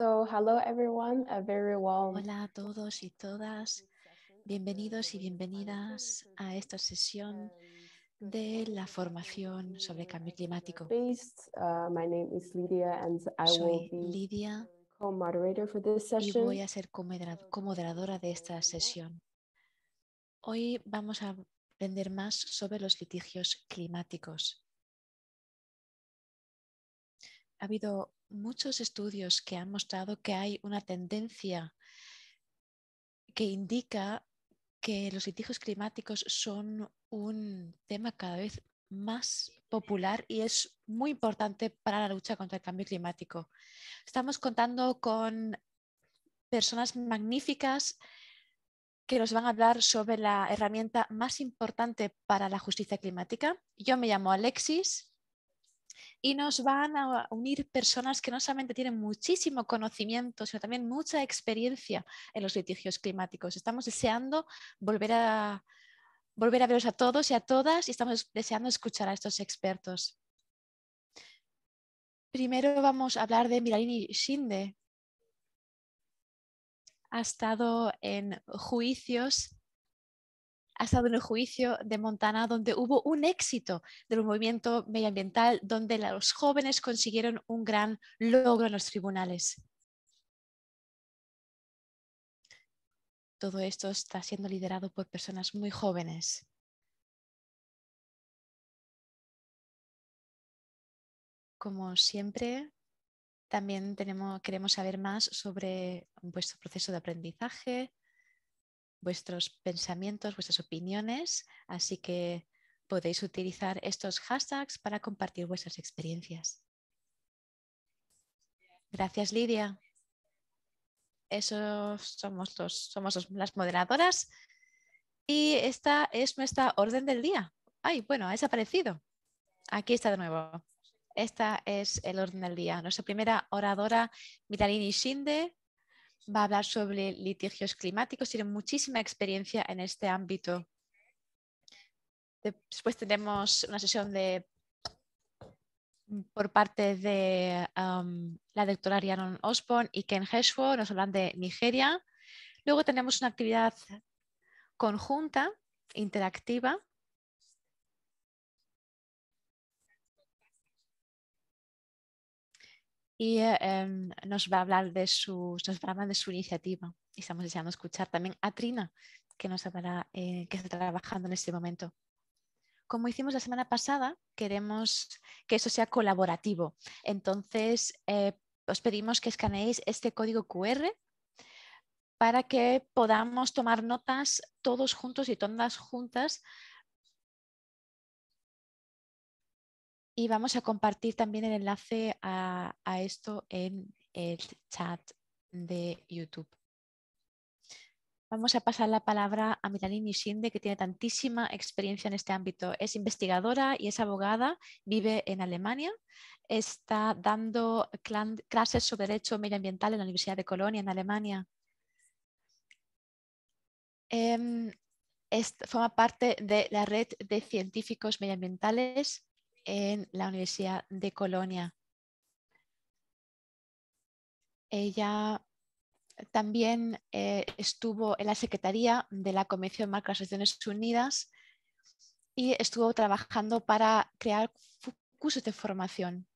hello everyone, a Hola a todos y todas. Bienvenidos y bienvenidas a esta sesión de la formación sobre cambio climático. Uh, my name Lidia y voy a ser co-moderadora de esta sesión. Hoy vamos a aprender más sobre los litigios climáticos ha habido muchos estudios que han mostrado que hay una tendencia que indica que los litigios climáticos son un tema cada vez más popular y es muy importante para la lucha contra el cambio climático. Estamos contando con personas magníficas que nos van a hablar sobre la herramienta más importante para la justicia climática. Yo me llamo Alexis y nos van a unir personas que no solamente tienen muchísimo conocimiento, sino también mucha experiencia en los litigios climáticos. Estamos deseando volver a, volver a veros a todos y a todas y estamos deseando escuchar a estos expertos. Primero vamos a hablar de Miralini Shinde. Ha estado en juicios ha estado en el juicio de Montana donde hubo un éxito del movimiento medioambiental, donde los jóvenes consiguieron un gran logro en los tribunales. Todo esto está siendo liderado por personas muy jóvenes. Como siempre, también queremos saber más sobre vuestro proceso de aprendizaje, vuestros pensamientos, vuestras opiniones, así que podéis utilizar estos hashtags para compartir vuestras experiencias. Gracias, Lidia. Eso somos, somos las moderadoras. Y esta es nuestra orden del día. Ay, bueno, ha desaparecido. Aquí está de nuevo. Esta es el orden del día. Nuestra primera oradora, Mitalini Shinde, va a hablar sobre litigios climáticos, tiene muchísima experiencia en este ámbito. Después tenemos una sesión de mm, por parte de la doctora Rhiannon Osborn y Ken Heshwo, nos hablan de Nigeria. Luego tenemos una actividad conjunta, interactiva, y em, nos va a hablar de de su iniciativa. Y estamos deseando escuchar también a Trina, que nos hablará, eh, que está trabajando en este momento. Como hicimos la semana pasada, queremos que esto sea colaborativo. Entonces, eh, os pedimos que escaneéis este código QR para que podamos tomar notas todos juntos y todas juntas y vamos a compartir también el enlace a, esto en el chat de YouTube. Vamos a pasar la palabra a Milani Nishinde, que tiene tantísima experiencia en este ámbito. Es investigadora y es abogada, vive en Alemania, está dando clases sobre derecho medioambiental en la Universidad de Colonia, en Alemania. Em, forma parte de la red de científicos medioambientales en la Universidad de Colonia. Ella también eh, estuvo en la Secretaría de la Convención Marca de las Naciones Unidas y estuvo trabajando para crear cursos de formación.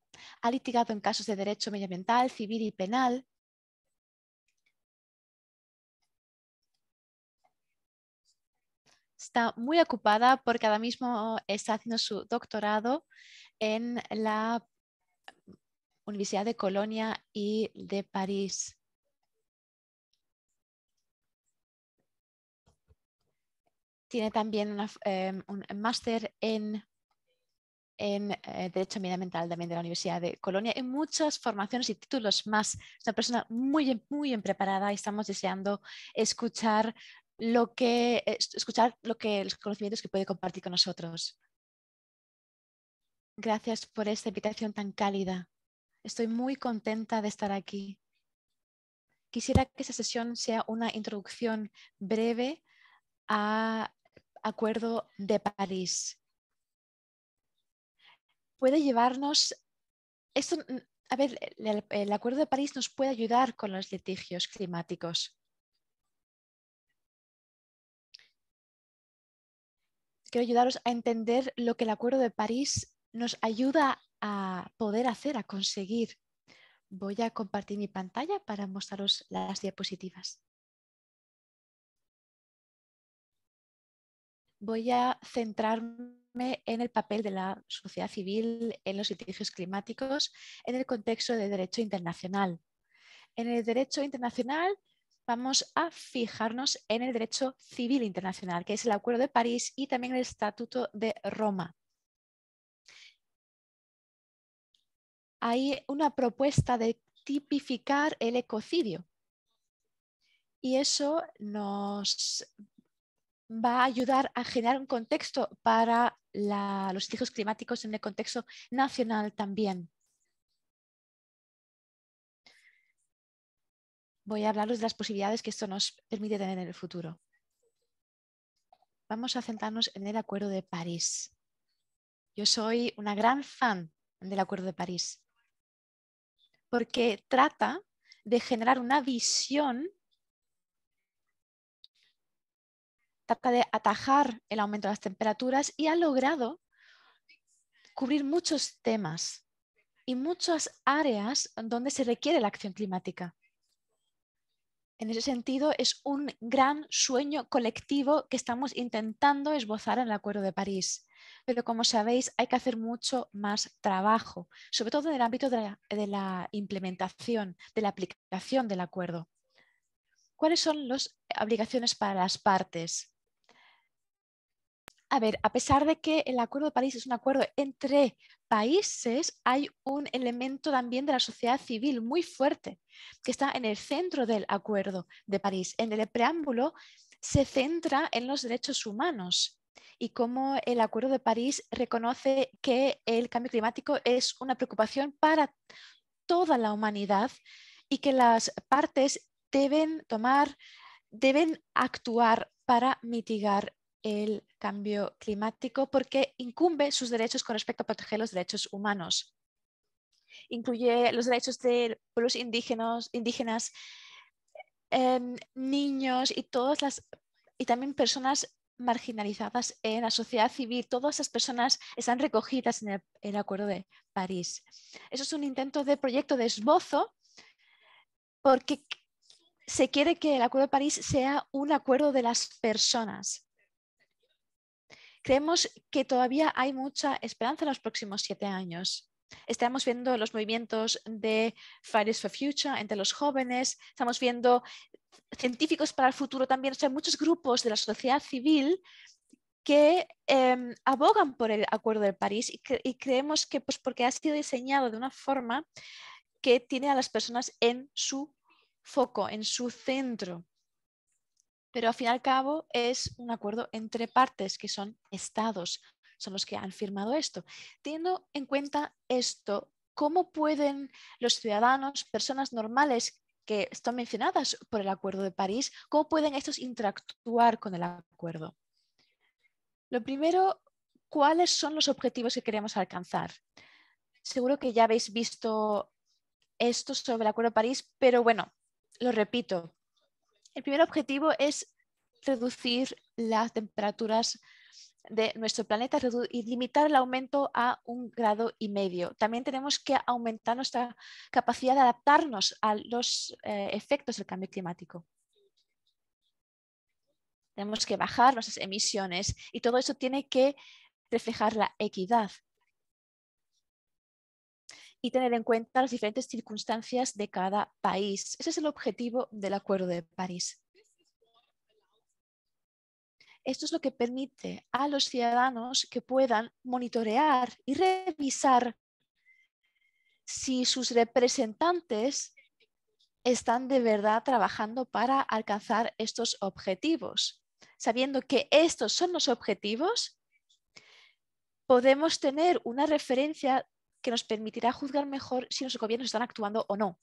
Ha litigado en casos de derecho medioambiental, civil y penal está muy ocupada porque ahora mismo está haciendo su doctorado en la Universidad de Colonia y de París. Tiene también em, un máster en, en eh, Derecho Ambiental también de la Universidad de Colonia y muchas formaciones y títulos más. Es una persona muy, muy bien preparada y estamos deseando escuchar lo que, eh, escuchar lo que, los conocimientos que puede compartir con nosotros. Gracias por esta invitación tan cálida. Estoy muy contenta de estar aquí. Quisiera que esta sesión sea una introducción breve a Acuerdo de París. Puede llevarnos, a ver, el Acuerdo de París nos puede ayudar con los litigios climáticos. quiero ayudaros a entender lo que el Acuerdo de París nos ayuda a poder hacer, a conseguir. Voy a compartir mi pantalla para mostraros las diapositivas. Voy a centrarme en el papel de la sociedad civil en los litigios climáticos en el contexto de derecho internacional. En el derecho internacional vamos a fijarnos en el derecho civil internacional, que es el Acuerdo de París y también el Estatuto de Roma. Hay una propuesta de tipificar el ecocidio y eso nos va a ayudar a generar un contexto para los litigios climáticos en el contexto nacional también. voy a hablaros de las posibilidades que esto nos permite tener en el futuro. Vamos a centrarnos en el Acuerdo de París. Yo soy una gran fan del Acuerdo de París porque trata de generar una visión, trata de atajar el aumento de las temperaturas y ha logrado cubrir muchos temas y muchas áreas donde se requiere la acción climática. En ese sentido, es un gran sueño colectivo que estamos intentando esbozar en el Acuerdo de París. Pero como sabéis, hay que hacer mucho más trabajo, sobre todo en el ámbito de la, implementación, de la aplicación del acuerdo. ¿Cuáles son las obligaciones para las partes? A ver, a pesar de que el Acuerdo de París es un acuerdo entre países, hay un elemento también de la sociedad civil muy fuerte que está en el centro del Acuerdo de París. En el preámbulo se centra en los derechos humanos y cómo el Acuerdo de París reconoce que el cambio climático es una preocupación para toda la humanidad y que las partes deben tomar, deben actuar para mitigar el cambio climático porque incumbe sus derechos con respecto a proteger los derechos humanos. Incluye los derechos de pueblos indígenas, indígenas em, niños y todas las y también personas marginalizadas en la sociedad civil. Todas esas personas están recogidas en el Acuerdo de París. Eso es un intento de proyecto de esbozo porque se quiere que el Acuerdo de París sea un acuerdo de las personas. Creemos que todavía hay mucha esperanza en los próximos siete años. Estamos viendo los movimientos de Fridays for Future entre los jóvenes, estamos viendo científicos para el futuro también, o sea, muchos grupos de la sociedad civil que em, abogan por el Acuerdo de París y, y creemos que pues, porque ha sido diseñado de una forma que tiene a las personas en su foco, en su centro pero al fin y al cabo es un acuerdo entre partes que son estados, son los que han firmado esto. Teniendo en cuenta esto, ¿cómo pueden los ciudadanos, personas normales que están mencionadas por el Acuerdo de París, cómo pueden estos interactuar con el acuerdo? Lo primero, ¿cuáles son los objetivos que queremos alcanzar? Seguro que ya habéis visto esto sobre el Acuerdo de París, pero bueno, lo repito, el primer objetivo es reducir las temperaturas de nuestro planeta y limitar el aumento a un grado y medio. También tenemos que aumentar nuestra capacidad de adaptarnos a los eh, efectos del cambio climático. Tenemos que bajar nuestras emisiones y todo eso tiene que reflejar la equidad y tener en cuenta las diferentes circunstancias de cada país. Ese es el objetivo del Acuerdo de París. Esto es lo que permite a los ciudadanos que puedan monitorear y revisar si sus representantes están de verdad trabajando para alcanzar estos objetivos. Sabiendo que estos son los objetivos, podemos tener una referencia que nos permitirá juzgar mejor si los gobiernos están actuando o no.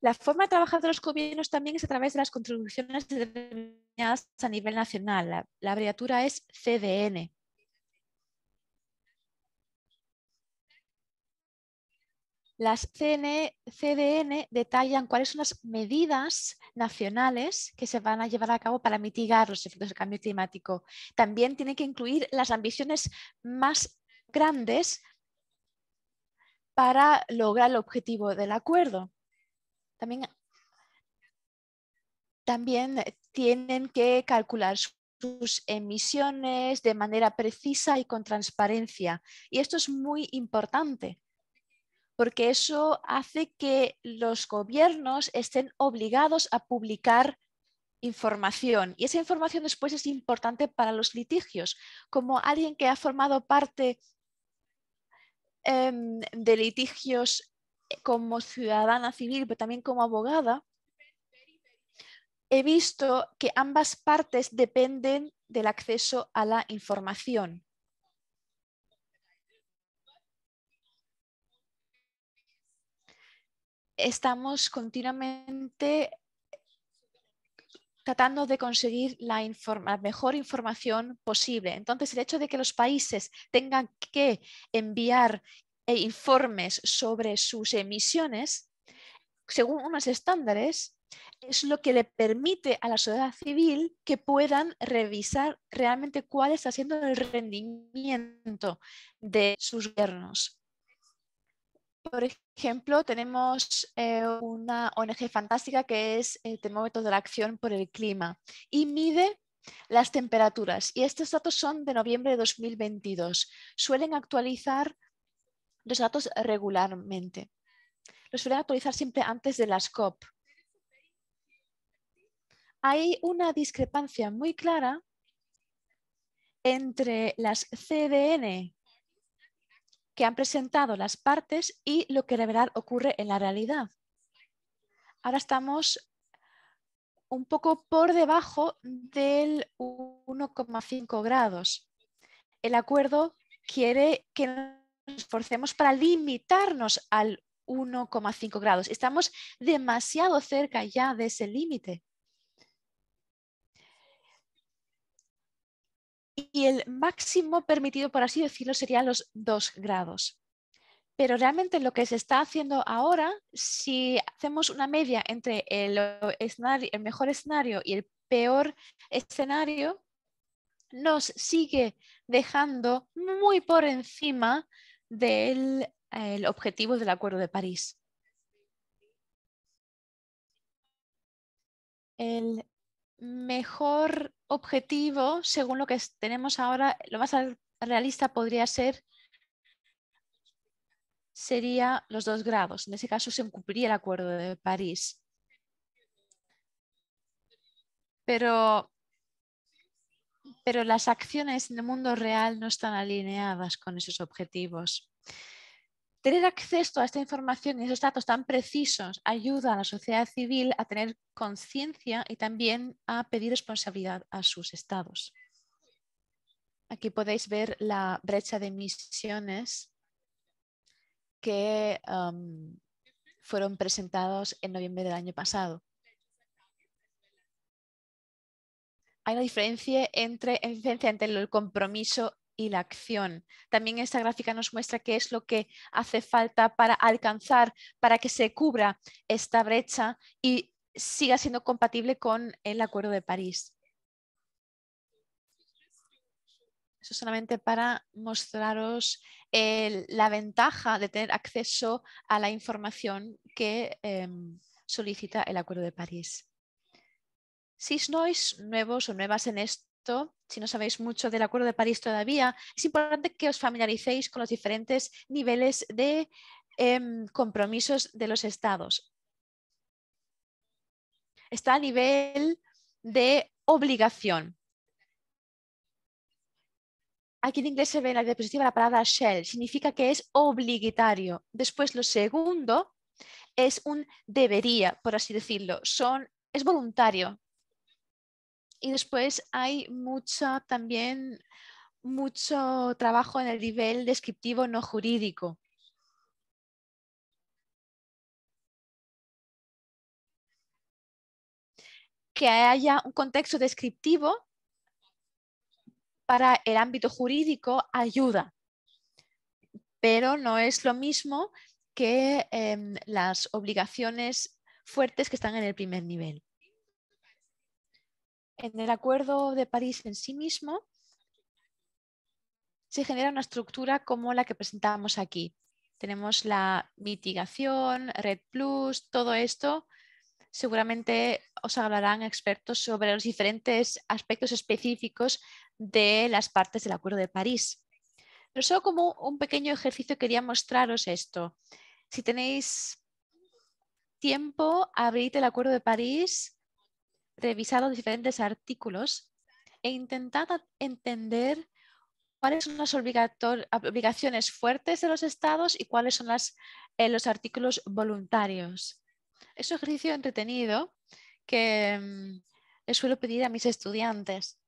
La forma de trabajar de los gobiernos también es a través de las contribuciones determinadas a nivel nacional. La, abreviatura es CDN. Las CDN detallan cuáles son las medidas nacionales que se van a llevar a cabo para mitigar los efectos del cambio climático. También tiene que incluir las ambiciones más grandes para lograr el objetivo del acuerdo. También, también tienen que calcular sus emisiones de manera precisa y con transparencia. Y esto es muy importante porque eso hace que los gobiernos estén obligados a publicar información. Y esa información después es importante para los litigios. Como alguien que ha formado parte Em, de litigios eh, como ciudadana civil, pero también como abogada, he visto que ambas partes dependen del acceso a la información. Estamos continuamente tratando de conseguir la, mejor información posible. Entonces, el hecho de que los países tengan que enviar eh, informes sobre sus emisiones, según unos estándares, es lo que le permite a la sociedad civil que puedan revisar realmente cuál está siendo el rendimiento de sus gobiernos. Por ejemplo, tenemos eh, una ONG fantástica que es el eh, Termómetro de la Acción por el Clima y mide las temperaturas. Y estos datos son de noviembre de 2022. Suelen actualizar los datos regularmente. Los suelen actualizar siempre antes de las COP. Hay una discrepancia muy clara entre las CDN que han presentado las partes y lo que de ocurre en la realidad. Ahora estamos un poco por debajo del 1,5 grados. El acuerdo quiere que nos esforcemos para limitarnos al 1,5 grados. Estamos demasiado cerca ya de ese límite. y el máximo permitido, por así decirlo, serían los dos grados. Pero realmente lo que se está haciendo ahora, si hacemos una media entre el, mejor escenario y el peor escenario, nos sigue dejando muy por encima del eh, objetivo del Acuerdo de París. El mejor objetivo, según lo que tenemos ahora, lo más realista podría ser sería los dos grados. En ese caso se cumpliría el Acuerdo de París. Pero, pero las acciones en el mundo real no están alineadas con esos objetivos. Tener acceso a esta información y esos datos tan precisos ayuda a la sociedad civil a tener conciencia y también a pedir responsabilidad a sus estados. Aquí podéis ver la brecha de emisiones que um, fueron presentados en noviembre del año pasado. Hay una diferencia entre, diferencia entre el compromiso y la acción. También esta gráfica nos muestra qué es lo que hace falta para alcanzar, para que se cubra esta brecha y siga siendo compatible con el Acuerdo de París. Eso solamente para mostraros la ventaja de tener acceso a la información que em, solicita el Acuerdo de París. Si sois nuevos o nuevas en esto, si no sabéis mucho del Acuerdo de París todavía, es importante que os familiaricéis con los diferentes niveles de em, compromisos de los estados. Está a nivel de obligación. Aquí en inglés se ve en la diapositiva la palabra shell, significa que es obligatorio. Después lo segundo es un debería, por así decirlo, son, es voluntario y después hay mucho también mucho trabajo en el nivel descriptivo no jurídico. Que haya un contexto descriptivo para el ámbito jurídico ayuda, pero no es lo mismo que em, las obligaciones fuertes que están en el primer nivel. En el Acuerdo de París en sí mismo se genera una estructura como la que presentamos aquí. Tenemos la mitigación, Red Plus, todo esto. Seguramente os hablarán expertos sobre los diferentes aspectos específicos de las partes del Acuerdo de París. Pero solo como un pequeño ejercicio quería mostraros esto. Si tenéis tiempo, abrid el Acuerdo de París revisado diferentes artículos e intentado entender cuáles son las obligaciones fuertes de los estados y cuáles son las, eh, los artículos voluntarios. Es un ejercicio entretenido que mm, suelo pedir a mis estudiantes.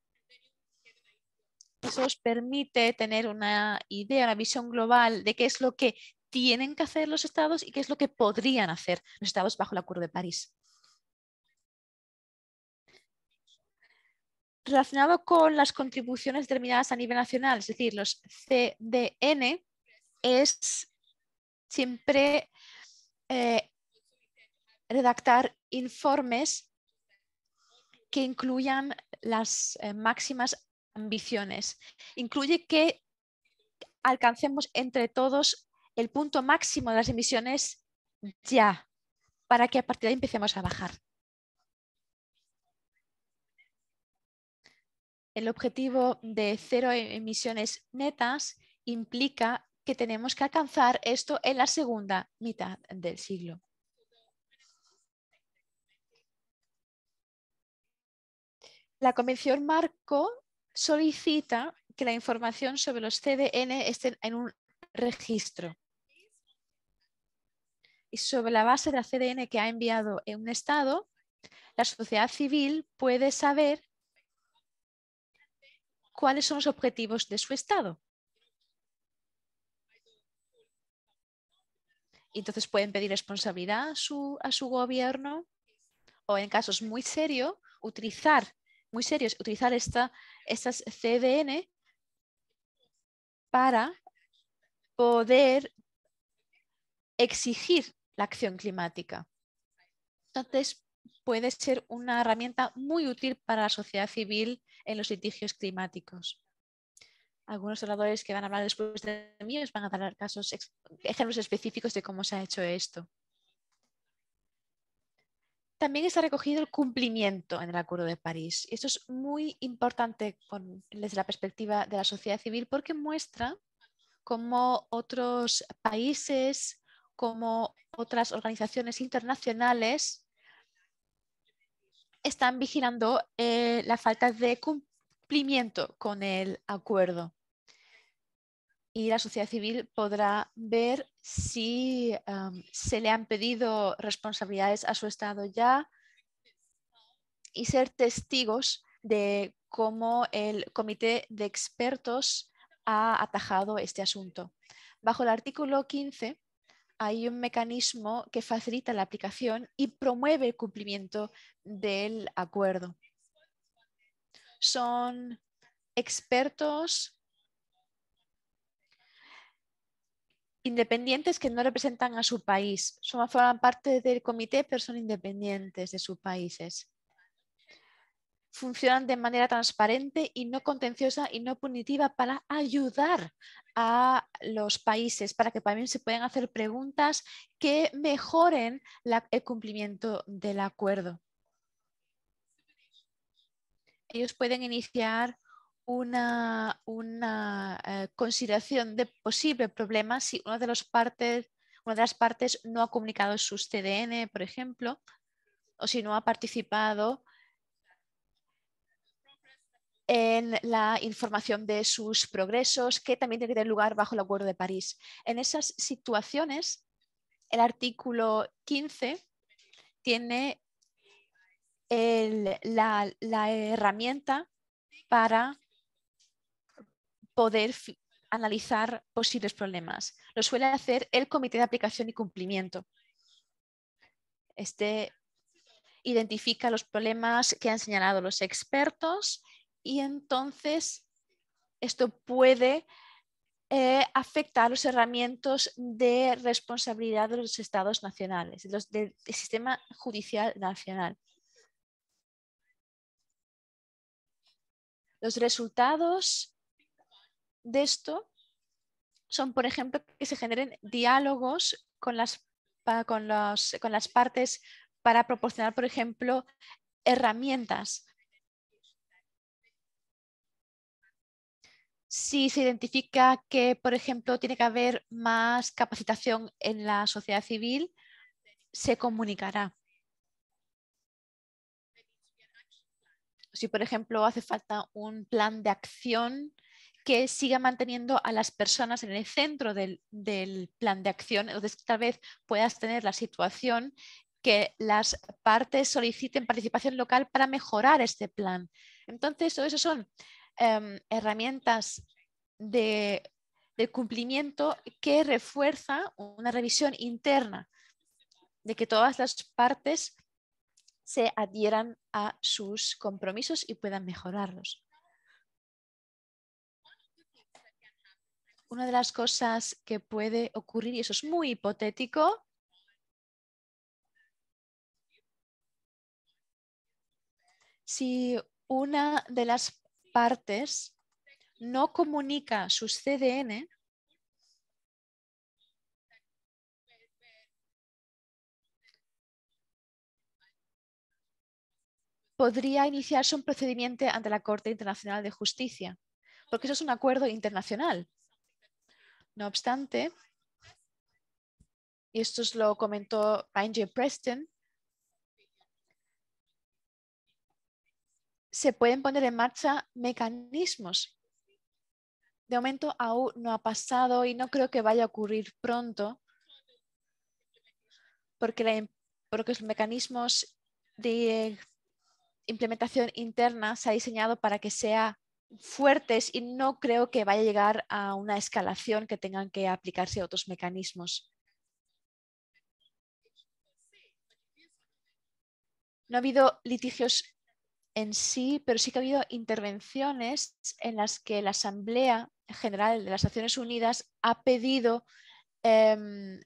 Eso os permite tener una idea, una visión global de qué es lo que tienen que hacer los estados y qué es lo que podrían hacer los estados bajo el Acuerdo de París. relacionado con las contribuciones determinadas a nivel nacional, es decir, los CDN, es siempre eh, redactar informes que incluyan las eh, máximas ambiciones. Incluye que alcancemos entre todos el punto máximo de las emisiones ya, para que a partir de ahí empecemos a bajar. el objetivo de cero e- emisiones netas implica que tenemos que alcanzar esto en la segunda mitad del siglo. La Convención Marco solicita que la información sobre los CDN esté en un registro. Y sobre la base de la CDN que ha enviado un Estado, la sociedad civil puede saber cuáles son los objetivos de su Estado. entonces pueden pedir responsabilidad a su, gobierno o en casos muy serios utilizar muy serios utilizar esta, estas CDN para poder exigir la acción climática. Entonces puede ser una herramienta muy útil para la sociedad civil en los litigios climáticos. Algunos oradores que van a hablar después de mí van a dar casos, ejemplos específicos de cómo se ha hecho esto. También está recogido el cumplimiento en el Acuerdo de París. Esto es muy importante desde la perspectiva de la sociedad civil porque muestra cómo otros países, como otras organizaciones internacionales están vigilando eh, la falta de cumplimiento con el acuerdo. Y la sociedad civil podrá ver si se le han pedido responsabilidades a su Estado ya y ser testigos de cómo el comité de expertos ha atajado este asunto. Bajo el artículo 15 hay un mecanismo que facilita la aplicación y promueve el cumplimiento del acuerdo. Son expertos independientes que no representan a su país. forman parte del comité, pero son independientes de sus países funcionan de manera transparente y no contenciosa y no punitiva para ayudar a los países para que también se puedan hacer preguntas que mejoren el cumplimiento del acuerdo. Ellos pueden iniciar una, una eh, consideración de posible problemas si una de, partes, una de las partes no ha comunicado sus CDN, por ejemplo, o si no ha participado en la información de sus progresos, que también tiene que tener lugar bajo el Acuerdo de París. En esas situaciones, el artículo 15 tiene la, la, herramienta para poder analizar posibles problemas. Lo suele hacer el Comité de Aplicación y Cumplimiento. Este identifica los problemas que han señalado los expertos y entonces esto puede eh, afectar los herramientas de responsabilidad de los estados nacionales, del sistema judicial nacional. Los resultados de esto son, por ejemplo, que se generen diálogos con las partes para proporcionar, por ejemplo, herramientas si se identifica que, por ejemplo, tiene que haber más capacitación en la sociedad civil, se comunicará. Si, por ejemplo, hace falta un plan de acción que siga manteniendo a las personas en el centro del, plan de acción, entonces tal vez puedas tener la situación que las partes soliciten participación local para mejorar este plan. Entonces, todo eso son Em, herramientas de, de cumplimiento que refuerza una revisión interna de que todas las partes se adhieran a sus compromisos y puedan mejorarlos. Una de las cosas que puede ocurrir, y eso es muy hipotético, si una de las no comunica sus CDN podría iniciarse un procedimiento ante la Corte Internacional de Justicia, porque eso es un acuerdo internacional. No obstante, y esto lo comentó Angie Preston, se pueden poner en marcha mecanismos. De momento aún no ha pasado y no creo que vaya a ocurrir pronto, porque, los mecanismos de implementación interna se han diseñado para que sean fuertes y no creo que vaya a llegar a una escalación que tengan que aplicarse otros mecanismos. No ha habido litigios en sí, pero sí que ha habido intervenciones en las que la Asamblea General de las Naciones Unidas ha pedido em,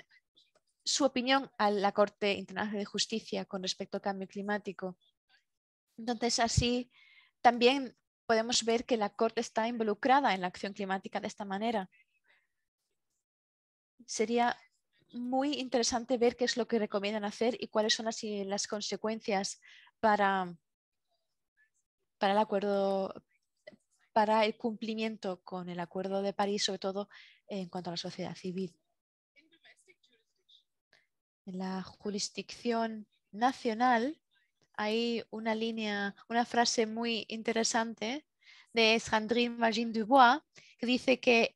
su opinión a la Corte Internacional de Justicia con respecto al cambio climático. Entonces, así también podemos ver que la Corte está involucrada en la acción climática de esta manera. Sería muy interesante ver qué es lo que recomiendan hacer y cuáles son así las consecuencias para para el acuerdo para el cumplimiento con el Acuerdo de París, sobre todo en cuanto a la sociedad civil. En la jurisdicción nacional hay una línea, una frase muy interesante de Sandrine Magin Dubois que dice que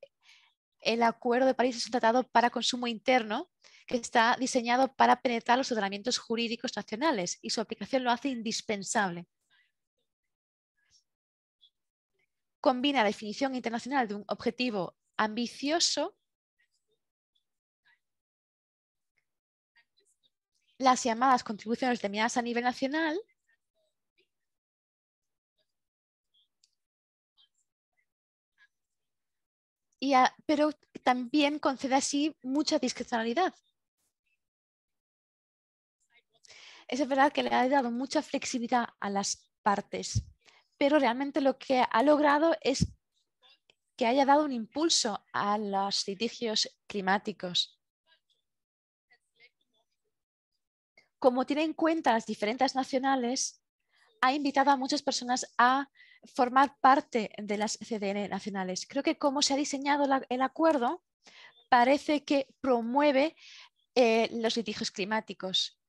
el Acuerdo de París es un tratado para consumo interno que está diseñado para penetrar los ordenamientos jurídicos nacionales y su aplicación lo hace indispensable. combina la definición internacional de un objetivo ambicioso, las llamadas contribuciones determinadas a nivel nacional pero también concede así mucha discrecionalidad. Es verdad que le ha dado mucha flexibilidad a las partes pero realmente lo que ha logrado es que haya dado un impulso a los litigios climáticos. Como tiene en cuenta las diferentes nacionales, ha invitado a muchas personas a formar parte de las CDN nacionales. Creo que como se ha diseñado el acuerdo, parece que promueve eh, los litigios climáticos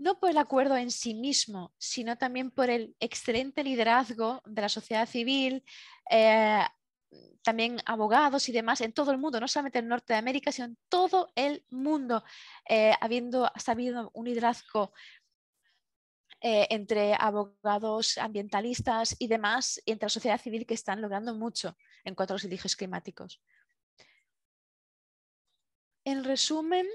no por el acuerdo en sí mismo, sino también por el excelente liderazgo de la sociedad civil, eh, también abogados y demás en todo el mundo, no solamente en Norte de América, sino en todo el mundo, eh, habiendo sabido un liderazgo eh, entre abogados ambientalistas y demás, y entre la sociedad civil que están logrando mucho en cuanto a los litigios climáticos. En resumen,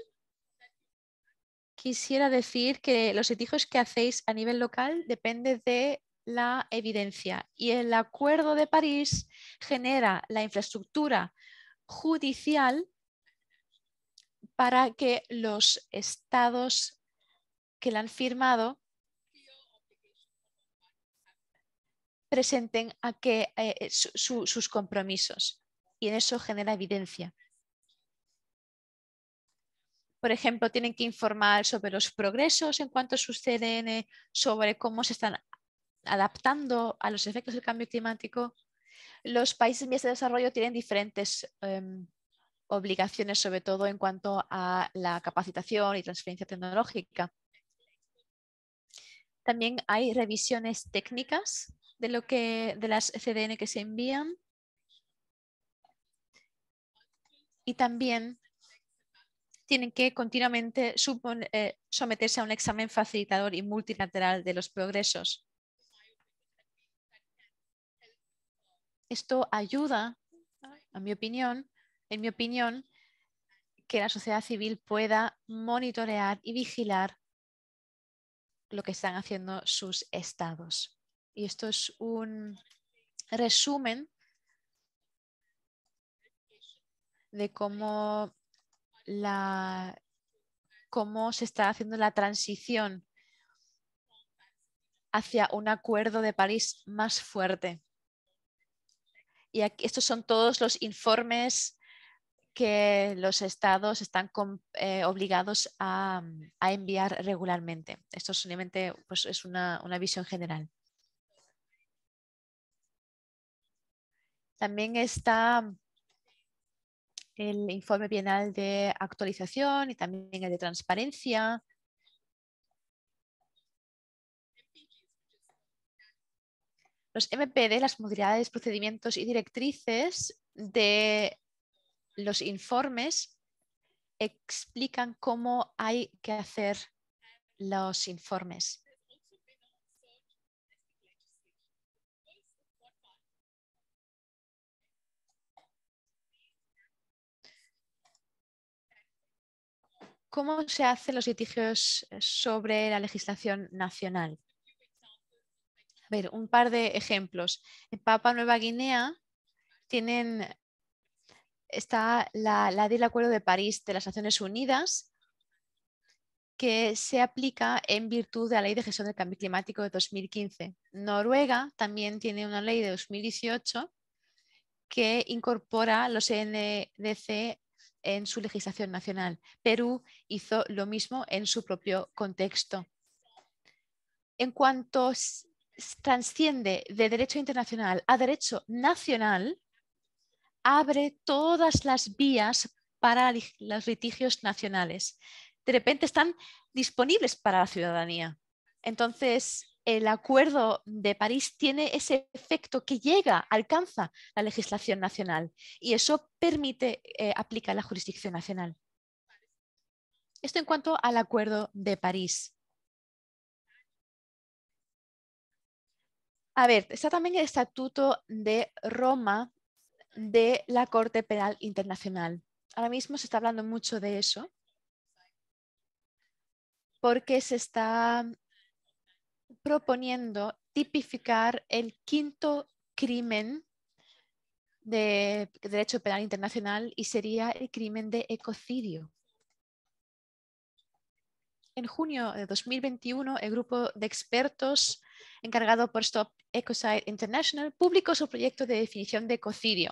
quisiera decir que los etijos que hacéis a nivel local depende de la evidencia y el Acuerdo de París genera la infraestructura judicial para que los estados que la han firmado presenten a que, eh, eh, sus compromisos y en eso genera evidencia por ejemplo, tienen que informar sobre los progresos en cuanto a sus CDN, eh, sobre cómo se están adaptando a los efectos del cambio climático. Los países en vías de desarrollo tienen diferentes em, obligaciones, sobre todo en cuanto a la capacitación y transferencia tecnológica. También hay revisiones técnicas de, lo que, de las CDN que se envían. Y también tienen que continuamente eh, someterse a un examen facilitador y multilateral de los progresos. Esto ayuda, a mi opinión, en mi opinión, que la sociedad civil pueda monitorear y vigilar lo que están haciendo sus estados. Y esto es un resumen de cómo la, cómo se está haciendo la transición hacia un acuerdo de París más fuerte. Y estos son todos los informes que los estados están eh, obligados a, enviar regularmente. Esto solamente pues, es una, una visión general. También está el informe bienal de actualización y también el de transparencia. Los MPD, las modalidades, procedimientos y directrices de los informes explican cómo hay que hacer los informes. ¿Cómo se hacen los litigios eh, sobre la legislación nacional? A ver, un par de ejemplos. En Papa Nueva Guinea tienen, está la, la del Acuerdo de París de las Naciones Unidas, que se aplica en virtud de la Ley de Gestión del Cambio Climático de 2015. Noruega también tiene una ley de 2018 que incorpora los NDC en su legislación nacional. Perú hizo lo mismo en su propio contexto. En cuanto transciende de derecho internacional a derecho nacional, abre todas las vías para los litigios nacionales. De repente están disponibles para la ciudadanía. Entonces, el Acuerdo de París tiene ese efecto que llega, alcanza la legislación nacional y eso permite eh, aplicar la jurisdicción nacional. Esto en cuanto al Acuerdo de París. A ver, está también el Estatuto de Roma de la Corte Penal Internacional. Ahora mismo se está hablando mucho de eso porque se está proponiendo tipificar el quinto crimen de derecho penal internacional y sería el crimen de ecocidio. En junio de 2021, el grupo de expertos encargado por Stop Ecocide International publicó su proyecto de definición de ecocidio.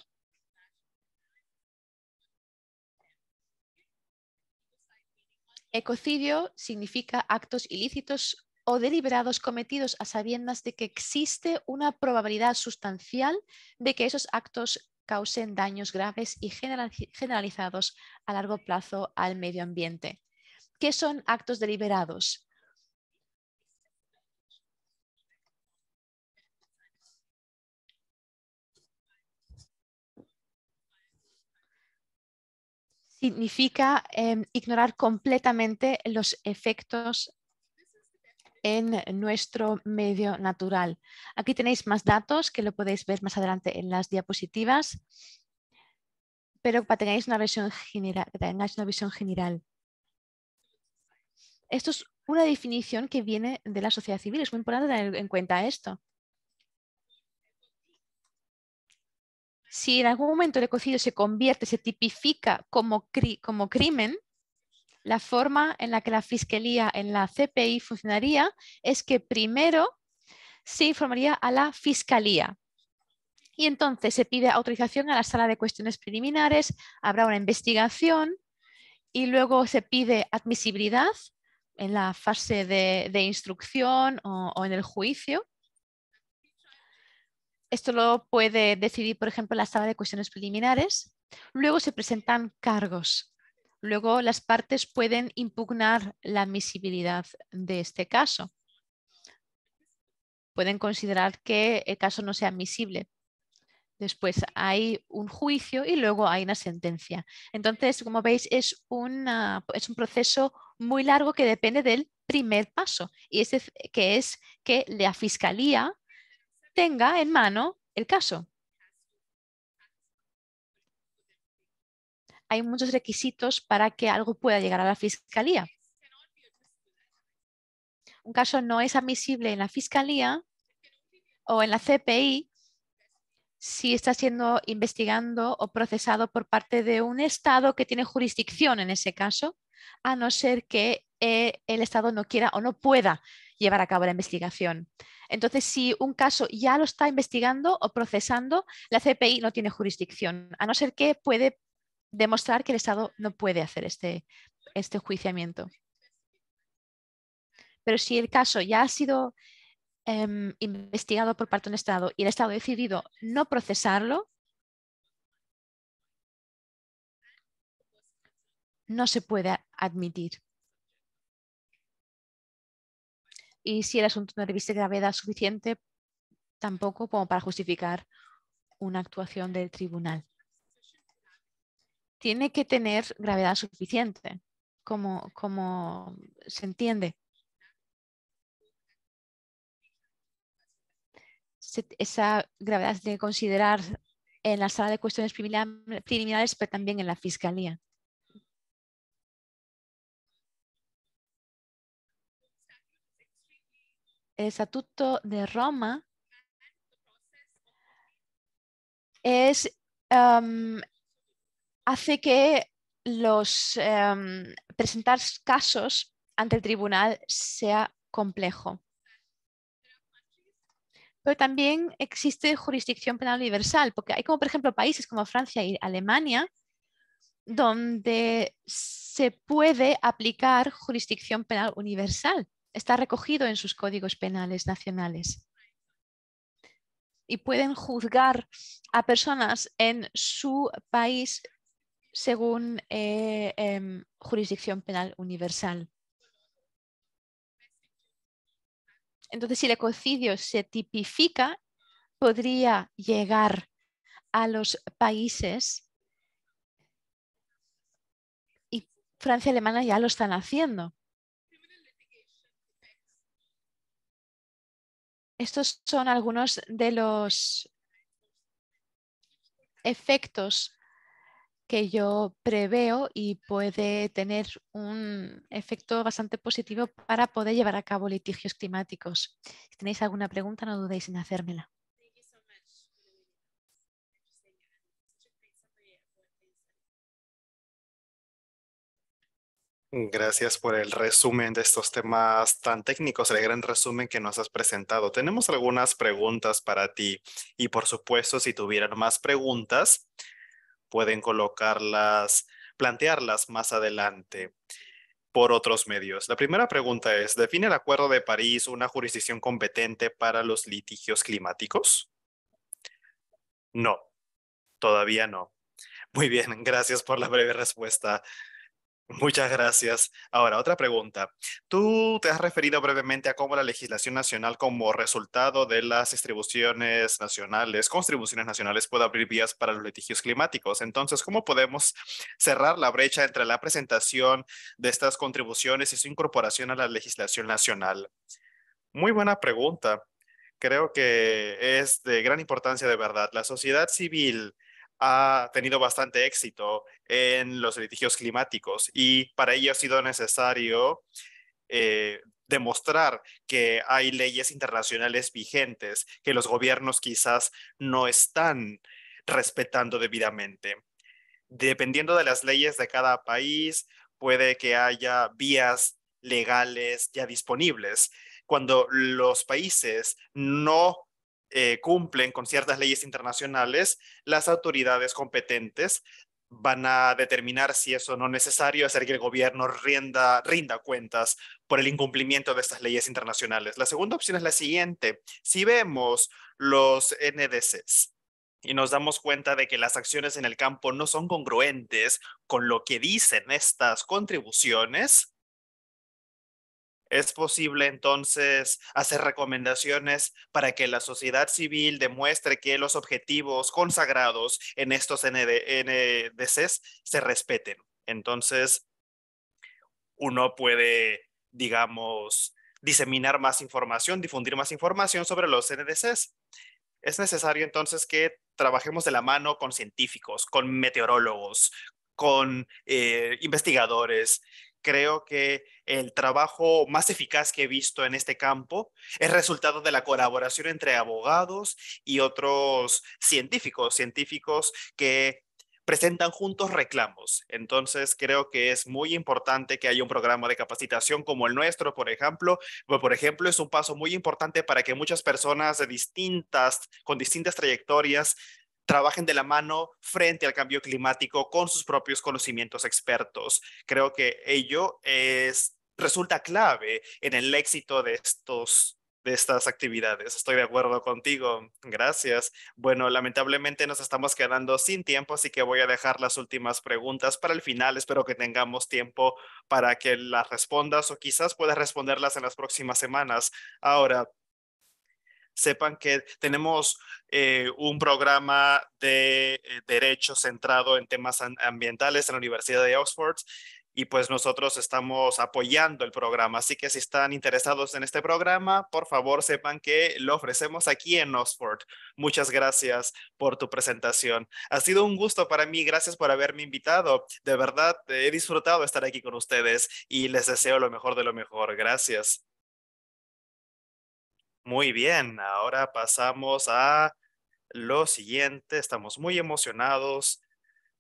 Ecocidio significa actos ilícitos o deliberados cometidos a sabiendas de que existe una probabilidad sustancial de que esos actos causen daños graves y generalizados a largo plazo al medio ambiente. ¿Qué son actos deliberados? Significa em, ignorar completamente los efectos en nuestro medio natural. Aquí tenéis más datos que lo podéis ver más adelante en las diapositivas, pero para que tengáis una visión general. una visión general. Esto es una definición que viene de la sociedad civil. Es muy importante tener en cuenta esto. Si en algún momento el ecocidio se convierte, se tipifica como, como crimen, la forma en la que la Fiscalía en la CPI funcionaría es que primero se informaría a la Fiscalía. Y entonces se pide autorización a la sala de cuestiones preliminares, habrá una investigación y luego se pide admisibilidad en la fase de, instrucción o, o en el juicio. Esto lo puede decidir, por ejemplo, la sala de cuestiones preliminares. Luego se presentan cargos. Luego las partes pueden impugnar la admisibilidad de este caso. Pueden considerar que el caso no sea admisible. Después hay un juicio y luego hay una sentencia. Entonces, como veis, es, es un proceso muy largo que depende del primer paso, y que es que la fiscalía tenga en mano el caso. hay muchos requisitos para que algo pueda llegar a la fiscalía. Un caso no es admisible en la fiscalía o en la CPI si está siendo investigando o procesado por parte de un Estado que tiene jurisdicción en ese caso, a no ser que eh, el Estado no quiera o no pueda llevar a cabo la investigación. Entonces, si un caso ya lo está investigando o procesando, la CPI no tiene jurisdicción, a no ser que puede demostrar que el Estado no puede hacer este, este juiciamiento. Pero si el caso ya ha sido em, investigado por parte de un Estado y el Estado ha decidido no procesarlo, no se puede admitir. Y si el asunto no reviste gravedad suficiente, tampoco como para justificar una actuación del tribunal tiene que tener gravedad suficiente, como, como se entiende. esa gravedad se tiene que considerar en la sala de cuestiones preliminares, pero también en la fiscalía. El Estatuto de Roma es hace que los em, presentar casos ante el tribunal sea complejo. Pero también existe jurisdicción penal universal, porque hay como por ejemplo países como Francia y Alemania donde se puede aplicar jurisdicción penal universal. Está recogido en sus códigos penales nacionales. Y pueden juzgar a personas en su país según eh, em, jurisdicción penal universal. Entonces, si el ecocidio se tipifica, podría llegar a los países y Francia y Alemania ya lo están haciendo. Estos son algunos de los efectos yo preveo y puede tener un efecto bastante positivo para poder llevar a cabo litigios climáticos. Si tenéis alguna pregunta, no dudéis en hacérmela. Gracias por el resumen de estos temas tan técnicos, el gran resumen que nos has presentado. Tenemos algunas preguntas para ti y por supuesto, si tuvieran más preguntas, pueden colocarlas, plantearlas más adelante por otros medios. La primera pregunta es, ¿define el Acuerdo de París una jurisdicción competente para los litigios climáticos? No, todavía no. Muy bien, gracias por la breve respuesta. Muchas gracias. Ahora, otra pregunta. Tú te has referido brevemente a cómo la legislación nacional como resultado de las distribuciones nacionales, contribuciones nacionales, puede abrir vías para los litigios climáticos. Entonces, ¿cómo podemos cerrar la brecha entre la presentación de estas contribuciones y su incorporación a la legislación nacional? Muy buena pregunta. Creo que es de gran importancia de verdad. La sociedad civil ha tenido bastante éxito en los litigios climáticos y para ello ha sido necesario eh, demostrar que hay leyes internacionales vigentes que los gobiernos quizás no están respetando debidamente. Dependiendo de las leyes de cada país, puede que haya vías legales ya disponibles. Cuando los países no eh, cumplen con ciertas leyes internacionales, las autoridades competentes van a determinar si es o no necesario hacer que el gobierno rinda, rinda cuentas por el incumplimiento de estas leyes internacionales. La segunda opción es la siguiente. Si vemos los NDCs, y nos damos cuenta de que las acciones en el campo no son congruentes con lo que dicen estas contribuciones, ¿Es posible entonces hacer recomendaciones para que la sociedad civil demuestre que los objetivos consagrados en estos NDCs se respeten? Entonces, uno puede, digamos, diseminar más información, difundir más información sobre los NDCs. Es necesario entonces que trabajemos de la mano con científicos, con meteorólogos, con eh, investigadores, creo que el trabajo más eficaz que he visto en este campo es resultado de la colaboración entre abogados y otros científicos, científicos que presentan juntos reclamos. Entonces, creo que es muy importante que haya un programa de capacitación como el nuestro, por ejemplo. Por ejemplo, es un paso muy importante para que muchas personas distintas, con distintas trayectorias, trabajen de la mano frente al cambio climático con sus propios conocimientos expertos. Creo que ello es, resulta clave en el éxito de estos de estas actividades. Estoy de acuerdo contigo. Gracias. Bueno, lamentablemente nos estamos quedando sin tiempo, así que voy a dejar las últimas preguntas para el final. Espero que tengamos tiempo para que las respondas o quizás puedas responderlas en las próximas semanas. Ahora, sepan que tenemos eh, un programa de eh, derecho centrado en temas ambientales en la Universidad de Oxford y pues nosotros estamos apoyando el programa. Así que si están interesados en este programa, por favor sepan que lo ofrecemos aquí en Oxford. Muchas gracias por tu presentación. Ha sido un gusto para mí. Gracias por haberme invitado. De verdad, he disfrutado estar aquí con ustedes y les deseo lo mejor de lo mejor. Gracias. Muy bien, ahora pasamos a lo siguiente. Estamos muy emocionados.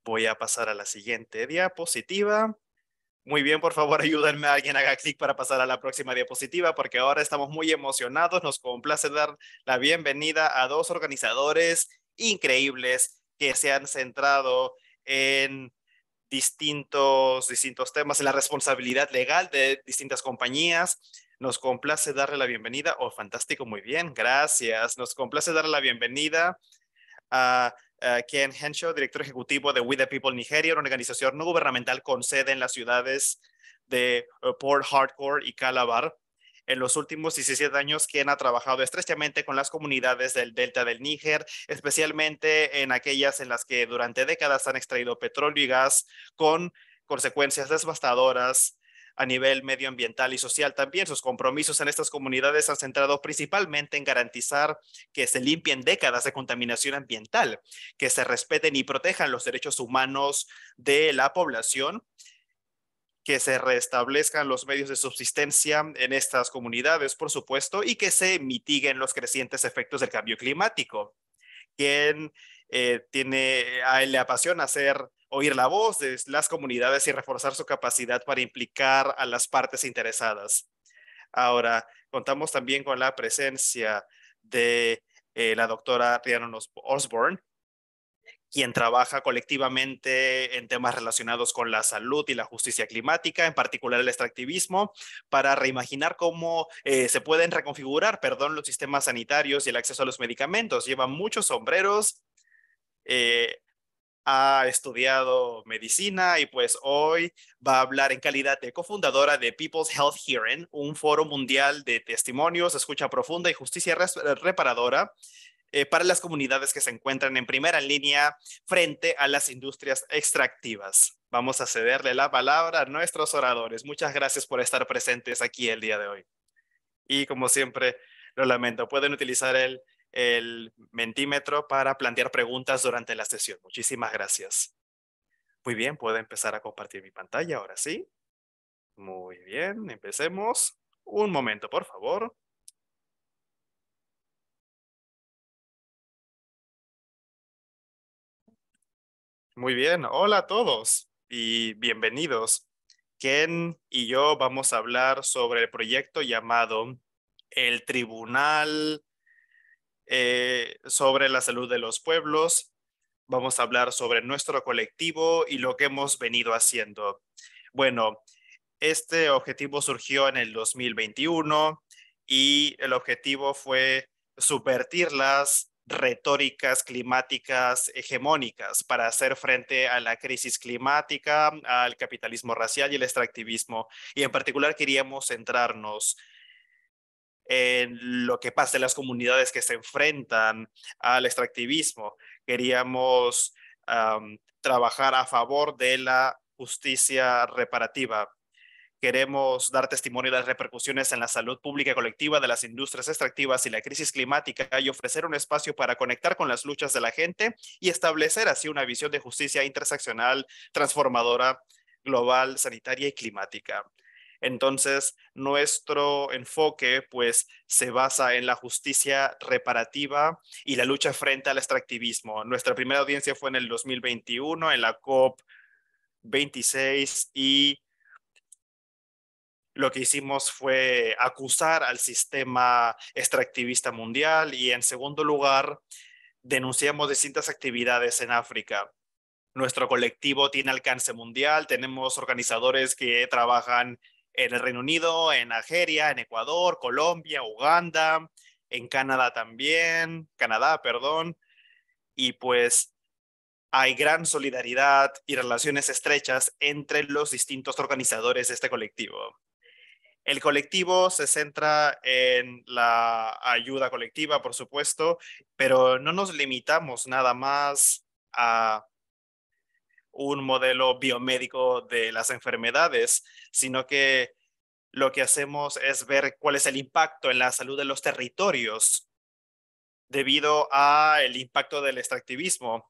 Voy a pasar a la siguiente diapositiva. Muy bien, por favor, ayúdenme a alguien haga clic para pasar a la próxima diapositiva, porque ahora estamos muy emocionados. Nos complace dar la bienvenida a dos organizadores increíbles que se han centrado en distintos, distintos temas, en la responsabilidad legal de distintas compañías. Nos complace darle la bienvenida. Oh, fantástico, muy bien, gracias. Nos complace darle la bienvenida a Ken Henshaw, director ejecutivo de We the People Nigeria, una organización no gubernamental con sede en las ciudades de eh, Port Hardcore y Calabar. En los últimos 17 años, Ken ha trabajado estrechamente con las comunidades del delta del Níger, especialmente en aquellas en las que durante décadas han extraído petróleo y gas con consecuencias devastadoras a nivel medioambiental y social también. Sus compromisos en estas comunidades han centrado principalmente en garantizar que se limpien décadas de contaminación ambiental, que se respeten y protejan los derechos humanos de la población que se restablezcan los medios de subsistencia en estas comunidades, por supuesto, y que se mitiguen los crecientes efectos del cambio climático. Quien eh, tiene, a él le apasiona hacer oír la voz de las comunidades y reforzar su capacidad para implicar a las partes interesadas. Ahora, contamos también con la presencia de eh, la doctora Rhiannon Osborne, quien trabaja colectivamente en temas relacionados con la salud y la justicia climática, en particular el extractivismo, para reimaginar cómo eh, se pueden reconfigurar, perdón, los sistemas sanitarios y el acceso a los medicamentos. Lleva muchos sombreros, eh, ha estudiado medicina y pues hoy va a hablar en calidad de cofundadora de People's Health Hearing, un foro mundial de testimonios, escucha profunda y justicia reparadora eh, para las comunidades que se encuentran en primera línea frente a las industrias extractivas. Vamos a cederle la palabra a nuestros oradores. Muchas gracias por estar presentes aquí el día de hoy. Y como siempre, lo lamento, pueden utilizar el el mentímetro para plantear preguntas durante la sesión. Muchísimas gracias. Muy bien, puedo empezar a compartir mi pantalla ahora sí. Muy bien, empecemos. Un momento, por favor. Muy bien, hola a todos y bienvenidos. Ken y yo vamos a hablar sobre el proyecto llamado El Tribunal eh, sobre la salud de los pueblos. Vamos a hablar sobre nuestro colectivo y lo que hemos venido haciendo. Bueno, este objetivo surgió en el 2021 y el objetivo fue subvertir las retóricas climáticas hegemónicas para hacer frente a la crisis climática, al capitalismo racial y el extractivismo. Y en particular queríamos centrarnos en lo que pasa en las comunidades que se enfrentan al extractivismo. Queríamos trabajar a favor de la justicia reparativa. Queremos dar testimonio de las repercusiones en la salud pública colectiva de las industrias extractivas y la crisis climática y ofrecer un espacio para conectar con las luchas de la gente y establecer así una visión de justicia interseccional, transformadora, global, sanitaria y climática. Entonces, nuestro enfoque pues se basa en la justicia reparativa y la lucha frente al extractivismo. Nuestra primera audiencia fue en el 2021 en la COP 26 y lo que hicimos fue acusar al sistema extractivista mundial y en segundo lugar denunciamos distintas actividades en África. Nuestro colectivo tiene alcance mundial, tenemos organizadores que trabajan en el Reino Unido, en Algeria, en Ecuador, Colombia, Uganda, en Canadá también, Canadá, perdón. Y pues hay gran solidaridad y relaciones estrechas entre los distintos organizadores de este colectivo. El colectivo se centra en la ayuda colectiva, por supuesto, pero no nos limitamos nada más a un modelo biomédico de las enfermedades, sino que lo que hacemos es ver cuál es el impacto en la salud de los territorios debido a el impacto del extractivismo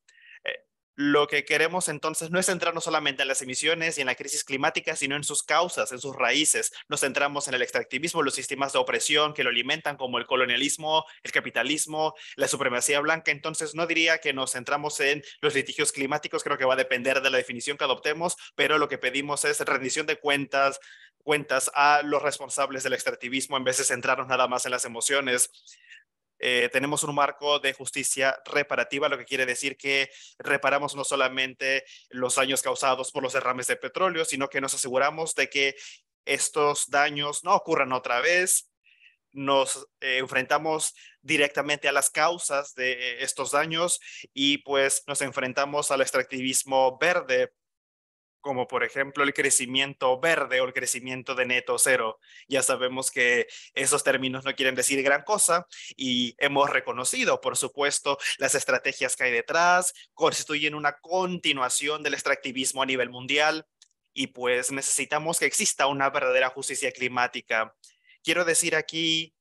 lo que queremos entonces no es centrarnos solamente en las emisiones y en la crisis climática, sino en sus causas, en sus raíces. Nos centramos en el extractivismo, los sistemas de opresión que lo alimentan, como el colonialismo, el capitalismo, la supremacía blanca. Entonces, no diría que nos centramos en los litigios climáticos, creo que va a depender de la definición que adoptemos, pero lo que pedimos es rendición de cuentas, cuentas a los responsables del extractivismo en vez de centrarnos nada más en las emociones. Eh, tenemos un marco de justicia reparativa, lo que quiere decir que reparamos no solamente los daños causados por los derrames de petróleo, sino que nos aseguramos de que estos daños no ocurran otra vez, nos eh, enfrentamos directamente a las causas de eh, estos daños y pues nos enfrentamos al extractivismo verde como por ejemplo el crecimiento verde o el crecimiento de neto cero. Ya sabemos que esos términos no quieren decir gran cosa y hemos reconocido, por supuesto, las estrategias que hay detrás, constituyen una continuación del extractivismo a nivel mundial y pues necesitamos que exista una verdadera justicia climática. Quiero decir aquí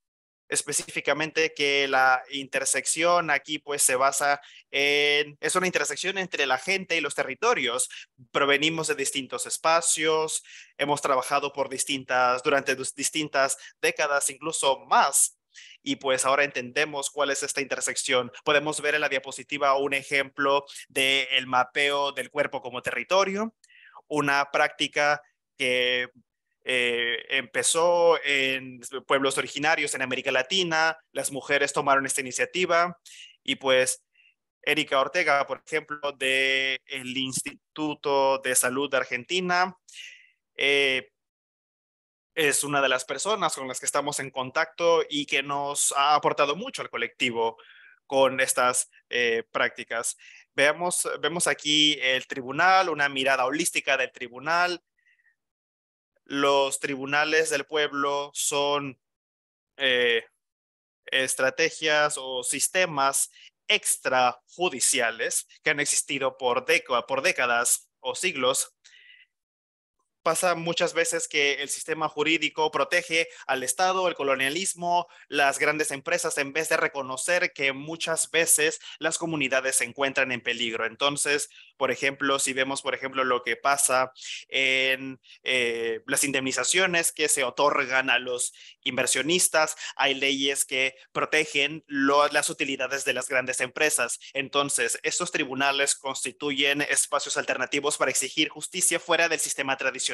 específicamente que la intersección aquí pues se basa en, es una intersección entre la gente y los territorios. Provenimos de distintos espacios, hemos trabajado por distintas, durante distintas décadas, incluso más. Y pues ahora entendemos cuál es esta intersección. Podemos ver en la diapositiva un ejemplo del mapeo del cuerpo como territorio, una práctica que eh, empezó en pueblos originarios en América Latina, las mujeres tomaron esta iniciativa y pues Erika Ortega, por ejemplo, del el Instituto de Salud de Argentina, eh, es una de las personas con las que estamos en contacto y que nos ha aportado mucho al colectivo con estas eh, prácticas. Veamos, vemos aquí el tribunal, una mirada holística del tribunal, los tribunales del pueblo son eh, estrategias o sistemas extrajudiciales que han existido por, por décadas o siglos pasa muchas veces que el sistema jurídico protege al Estado, el colonialismo, las grandes empresas, en vez de reconocer que muchas veces las comunidades se encuentran en peligro. Entonces, por ejemplo, si vemos, por ejemplo, lo que pasa en eh, las indemnizaciones que se otorgan a los inversionistas, hay leyes que protegen las utilidades de las grandes empresas. Entonces, estos tribunales constituyen espacios alternativos para exigir justicia fuera del sistema tradicional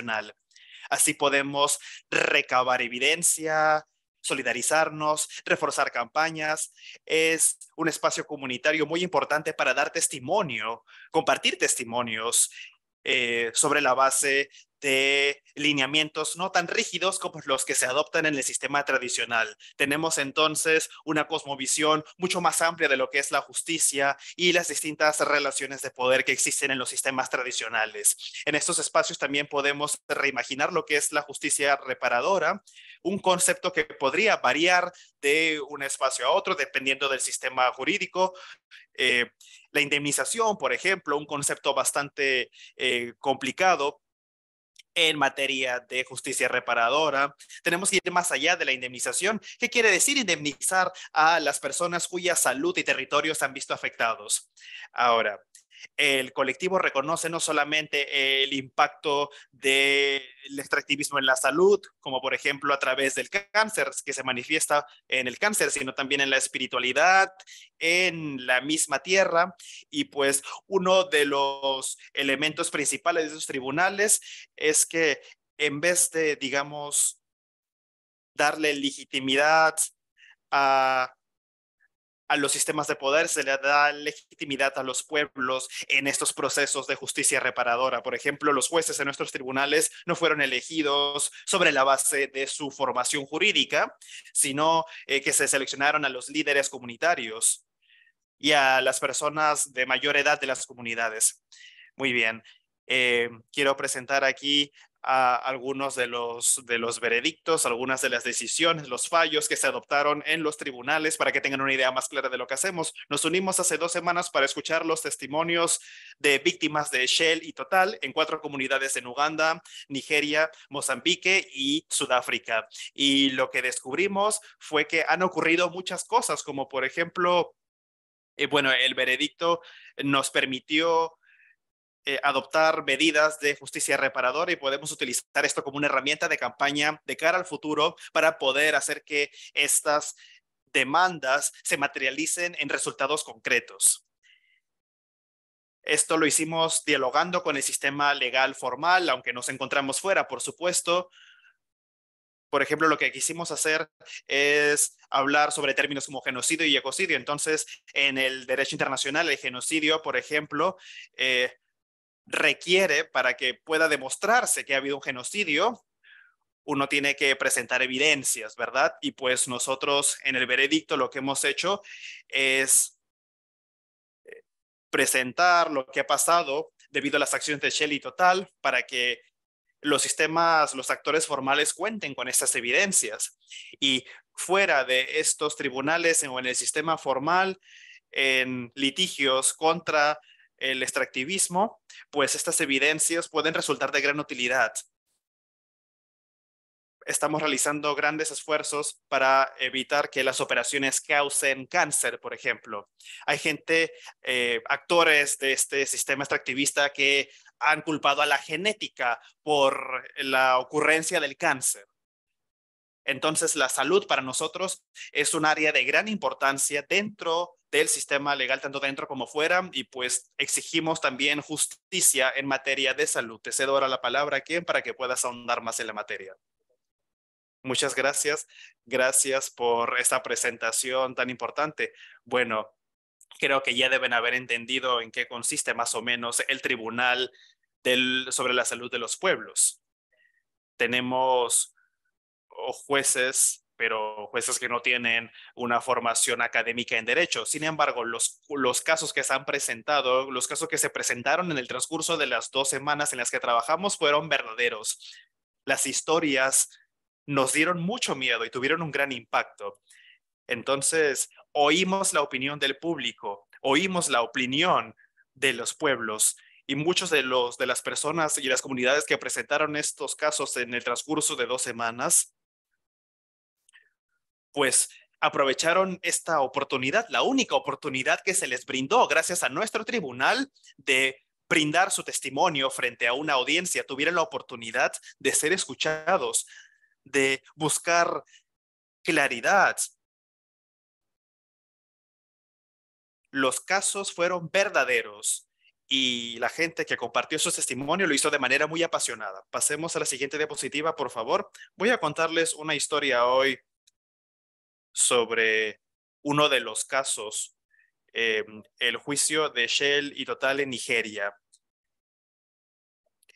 Así podemos recabar evidencia, solidarizarnos, reforzar campañas. Es un espacio comunitario muy importante para dar testimonio, compartir testimonios eh, sobre la base de lineamientos no tan rígidos como los que se adoptan en el sistema tradicional. Tenemos entonces una cosmovisión mucho más amplia de lo que es la justicia y las distintas relaciones de poder que existen en los sistemas tradicionales. En estos espacios también podemos reimaginar lo que es la justicia reparadora, un concepto que podría variar de un espacio a otro dependiendo del sistema jurídico. Eh, la indemnización, por ejemplo, un concepto bastante eh, complicado en materia de justicia reparadora. Tenemos que ir más allá de la indemnización. ¿Qué quiere decir indemnizar a las personas cuya salud y territorio se han visto afectados? Ahora, el colectivo reconoce no solamente el impacto del extractivismo en la salud, como por ejemplo a través del cáncer, que se manifiesta en el cáncer, sino también en la espiritualidad, en la misma tierra. Y pues uno de los elementos principales de esos tribunales es que en vez de, digamos, darle legitimidad a a los sistemas de poder, se le da legitimidad a los pueblos en estos procesos de justicia reparadora. Por ejemplo, los jueces en nuestros tribunales no fueron elegidos sobre la base de su formación jurídica, sino eh, que se seleccionaron a los líderes comunitarios y a las personas de mayor edad de las comunidades. Muy bien. Eh, quiero presentar aquí a algunos de los, de los veredictos, algunas de las decisiones, los fallos que se adoptaron en los tribunales para que tengan una idea más clara de lo que hacemos. Nos unimos hace dos semanas para escuchar los testimonios de víctimas de Shell y Total en cuatro comunidades en Uganda, Nigeria, Mozambique y Sudáfrica. Y lo que descubrimos fue que han ocurrido muchas cosas, como por ejemplo, eh, bueno, el veredicto nos permitió eh, adoptar medidas de justicia reparadora y podemos utilizar esto como una herramienta de campaña de cara al futuro para poder hacer que estas demandas se materialicen en resultados concretos. Esto lo hicimos dialogando con el sistema legal formal, aunque nos encontramos fuera, por supuesto, por ejemplo, lo que quisimos hacer es hablar sobre términos como genocidio y ecocidio. Entonces, en el derecho internacional, el genocidio, por ejemplo, eh, requiere para que pueda demostrarse que ha habido un genocidio, uno tiene que presentar evidencias, ¿verdad? Y pues nosotros en el veredicto lo que hemos hecho es eh, presentar lo que ha pasado debido a las acciones de Shell Total para que los sistemas, los actores formales cuenten con estas evidencias. Y fuera de estos tribunales o en el sistema formal, en litigios contra el extractivismo, pues estas evidencias pueden resultar de gran utilidad. Estamos realizando grandes esfuerzos para evitar que las operaciones causen cáncer, por ejemplo. Hay gente, eh, actores de este sistema extractivista que han culpado a la genética por la ocurrencia del cáncer. Entonces, la salud para nosotros es un área de gran importancia dentro del sistema legal tanto dentro como fuera y pues exigimos también justicia en materia de salud. Te cedo ahora la palabra a quien para que puedas ahondar más en la materia. Muchas gracias. Gracias por esta presentación tan importante. Bueno, creo que ya deben haber entendido en qué consiste más o menos el Tribunal del, sobre la Salud de los Pueblos. Tenemos jueces pero jueces que no tienen una formación académica en derecho. Sin embargo, los, casos que se han presentado, los casos que se presentaron en el transcurso de las dos semanas en las que trabajamos fueron verdaderos. Las historias nos dieron mucho miedo y tuvieron un gran impacto. Entonces, oímos la opinión del público, oímos la opinión de los pueblos y muchos de los de las personas y las comunidades que presentaron estos casos en el transcurso de dos semanas pues aprovecharon esta oportunidad, la única oportunidad que se les brindó gracias a nuestro tribunal de brindar su testimonio frente a una audiencia, tuvieron la oportunidad de ser escuchados, de buscar claridad. Los casos fueron verdaderos y la gente que compartió su testimonio lo hizo de manera muy apasionada. Pasemos a la siguiente diapositiva, por favor. Voy a contarles una historia hoy sobre uno de los casos, eh, el juicio de Shell y Total en Nigeria,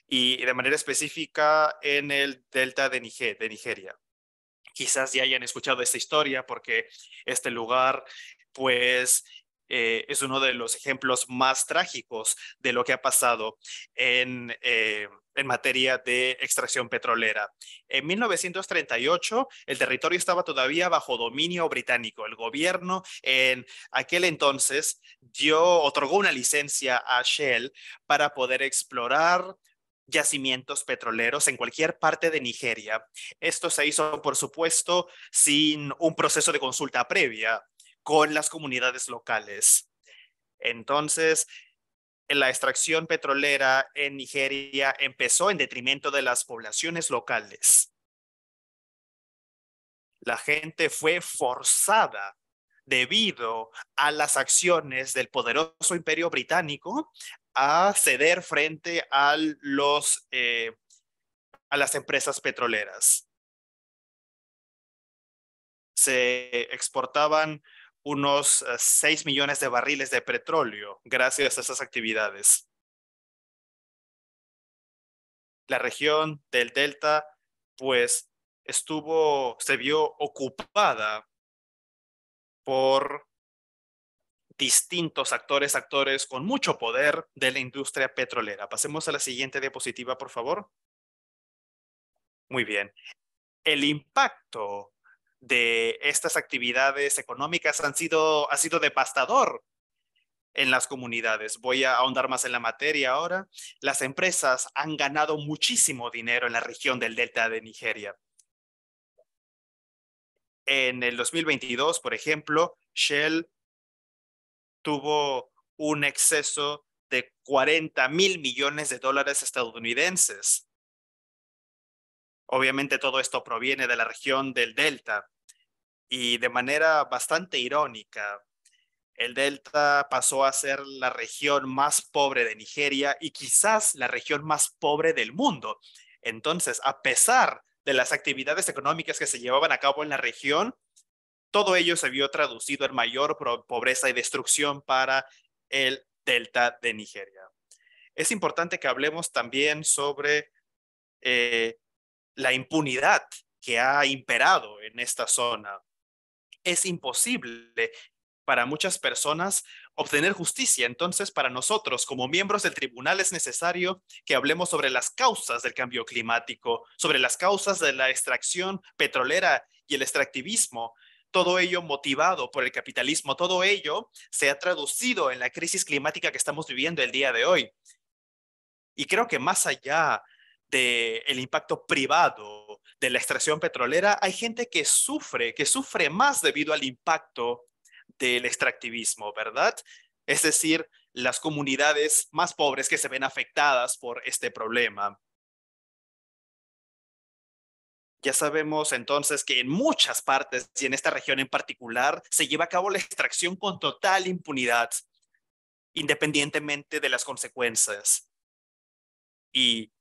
y de manera específica en el delta de, de Nigeria. Quizás ya hayan escuchado esta historia porque este lugar pues eh, es uno de los ejemplos más trágicos de lo que ha pasado en, eh, materia de extracción petrolera. En 1938, el territorio estaba todavía bajo dominio británico. El gobierno en aquel entonces dio, otorgó una licencia a Shell para poder explorar yacimientos petroleros en cualquier parte de Nigeria. Esto se hizo, por supuesto, sin un proceso de consulta previa con las comunidades locales. Entonces, la extracción petrolera en Nigeria empezó en detrimento de las poblaciones locales. La gente fue forzada debido a las acciones del poderoso imperio británico a ceder frente a, eh, a las empresas petroleras. Se exportaban unos 6 eh, millones de barriles de petróleo gracias a esas actividades. La región del delta, pues, estuvo, se vio ocupada por distintos actores, actores con mucho poder de la industria petrolera. Pasemos a la siguiente diapositiva, por favor. Muy bien. El impacto de estas actividades económicas han sido, ha sido devastador en las comunidades. Voy a ahondar más en la materia ahora. Las empresas han ganado muchísimo dinero en la región del delta de Nigeria. En el 2022, por ejemplo, Shell tuvo un exceso de 40 mil millones de dólares estadounidenses. Obviamente todo esto proviene de la región del delta y de manera bastante irónica, el delta pasó a ser la región más pobre de Nigeria y quizás la región más pobre del mundo. Entonces, a pesar de las actividades económicas que se llevaban a cabo en la región, todo ello se vio traducido en mayor pobreza y destrucción para el delta de Nigeria. Es importante que hablemos también sobre eh, la impunidad que ha imperado en esta zona es imposible para muchas personas obtener justicia. Entonces, para nosotros, como miembros del tribunal, es necesario que hablemos sobre las causas del cambio climático, sobre las causas de la extracción petrolera y el extractivismo, todo ello motivado por el capitalismo, todo ello se ha traducido en la crisis climática que estamos viviendo el día de hoy. Y creo que más allá del el impacto privado de la extracción petrolera, hay gente que sufre, que sufre más debido al impacto del extractivismo, ¿verdad? Es decir, las comunidades más pobres que se ven afectadas por este problema. Ya sabemos entonces que en muchas partes y en esta región en particular se lleva a cabo la extracción con total impunidad, independientemente de las consecuencias. Y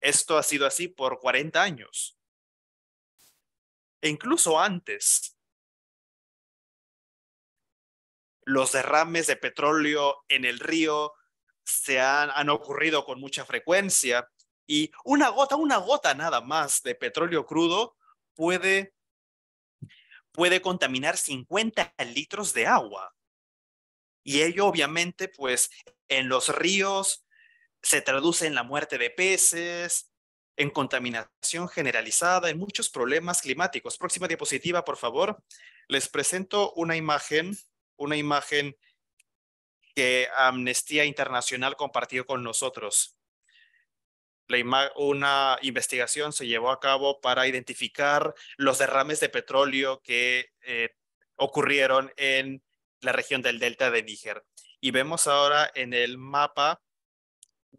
esto ha sido así por 40 años. E incluso antes, los derrames de petróleo en el río se han, han ocurrido con mucha frecuencia y una gota, una gota nada más de petróleo crudo puede, puede contaminar 50 litros de agua. Y ello obviamente pues en los ríos se traduce en la muerte de peces, en contaminación generalizada, en muchos problemas climáticos. Próxima diapositiva, por favor. Les presento una imagen, una imagen que Amnistía Internacional compartió con nosotros. La una investigación se llevó a cabo para identificar los derrames de petróleo que eh, ocurrieron en la región del delta de Níger. Y vemos ahora en el mapa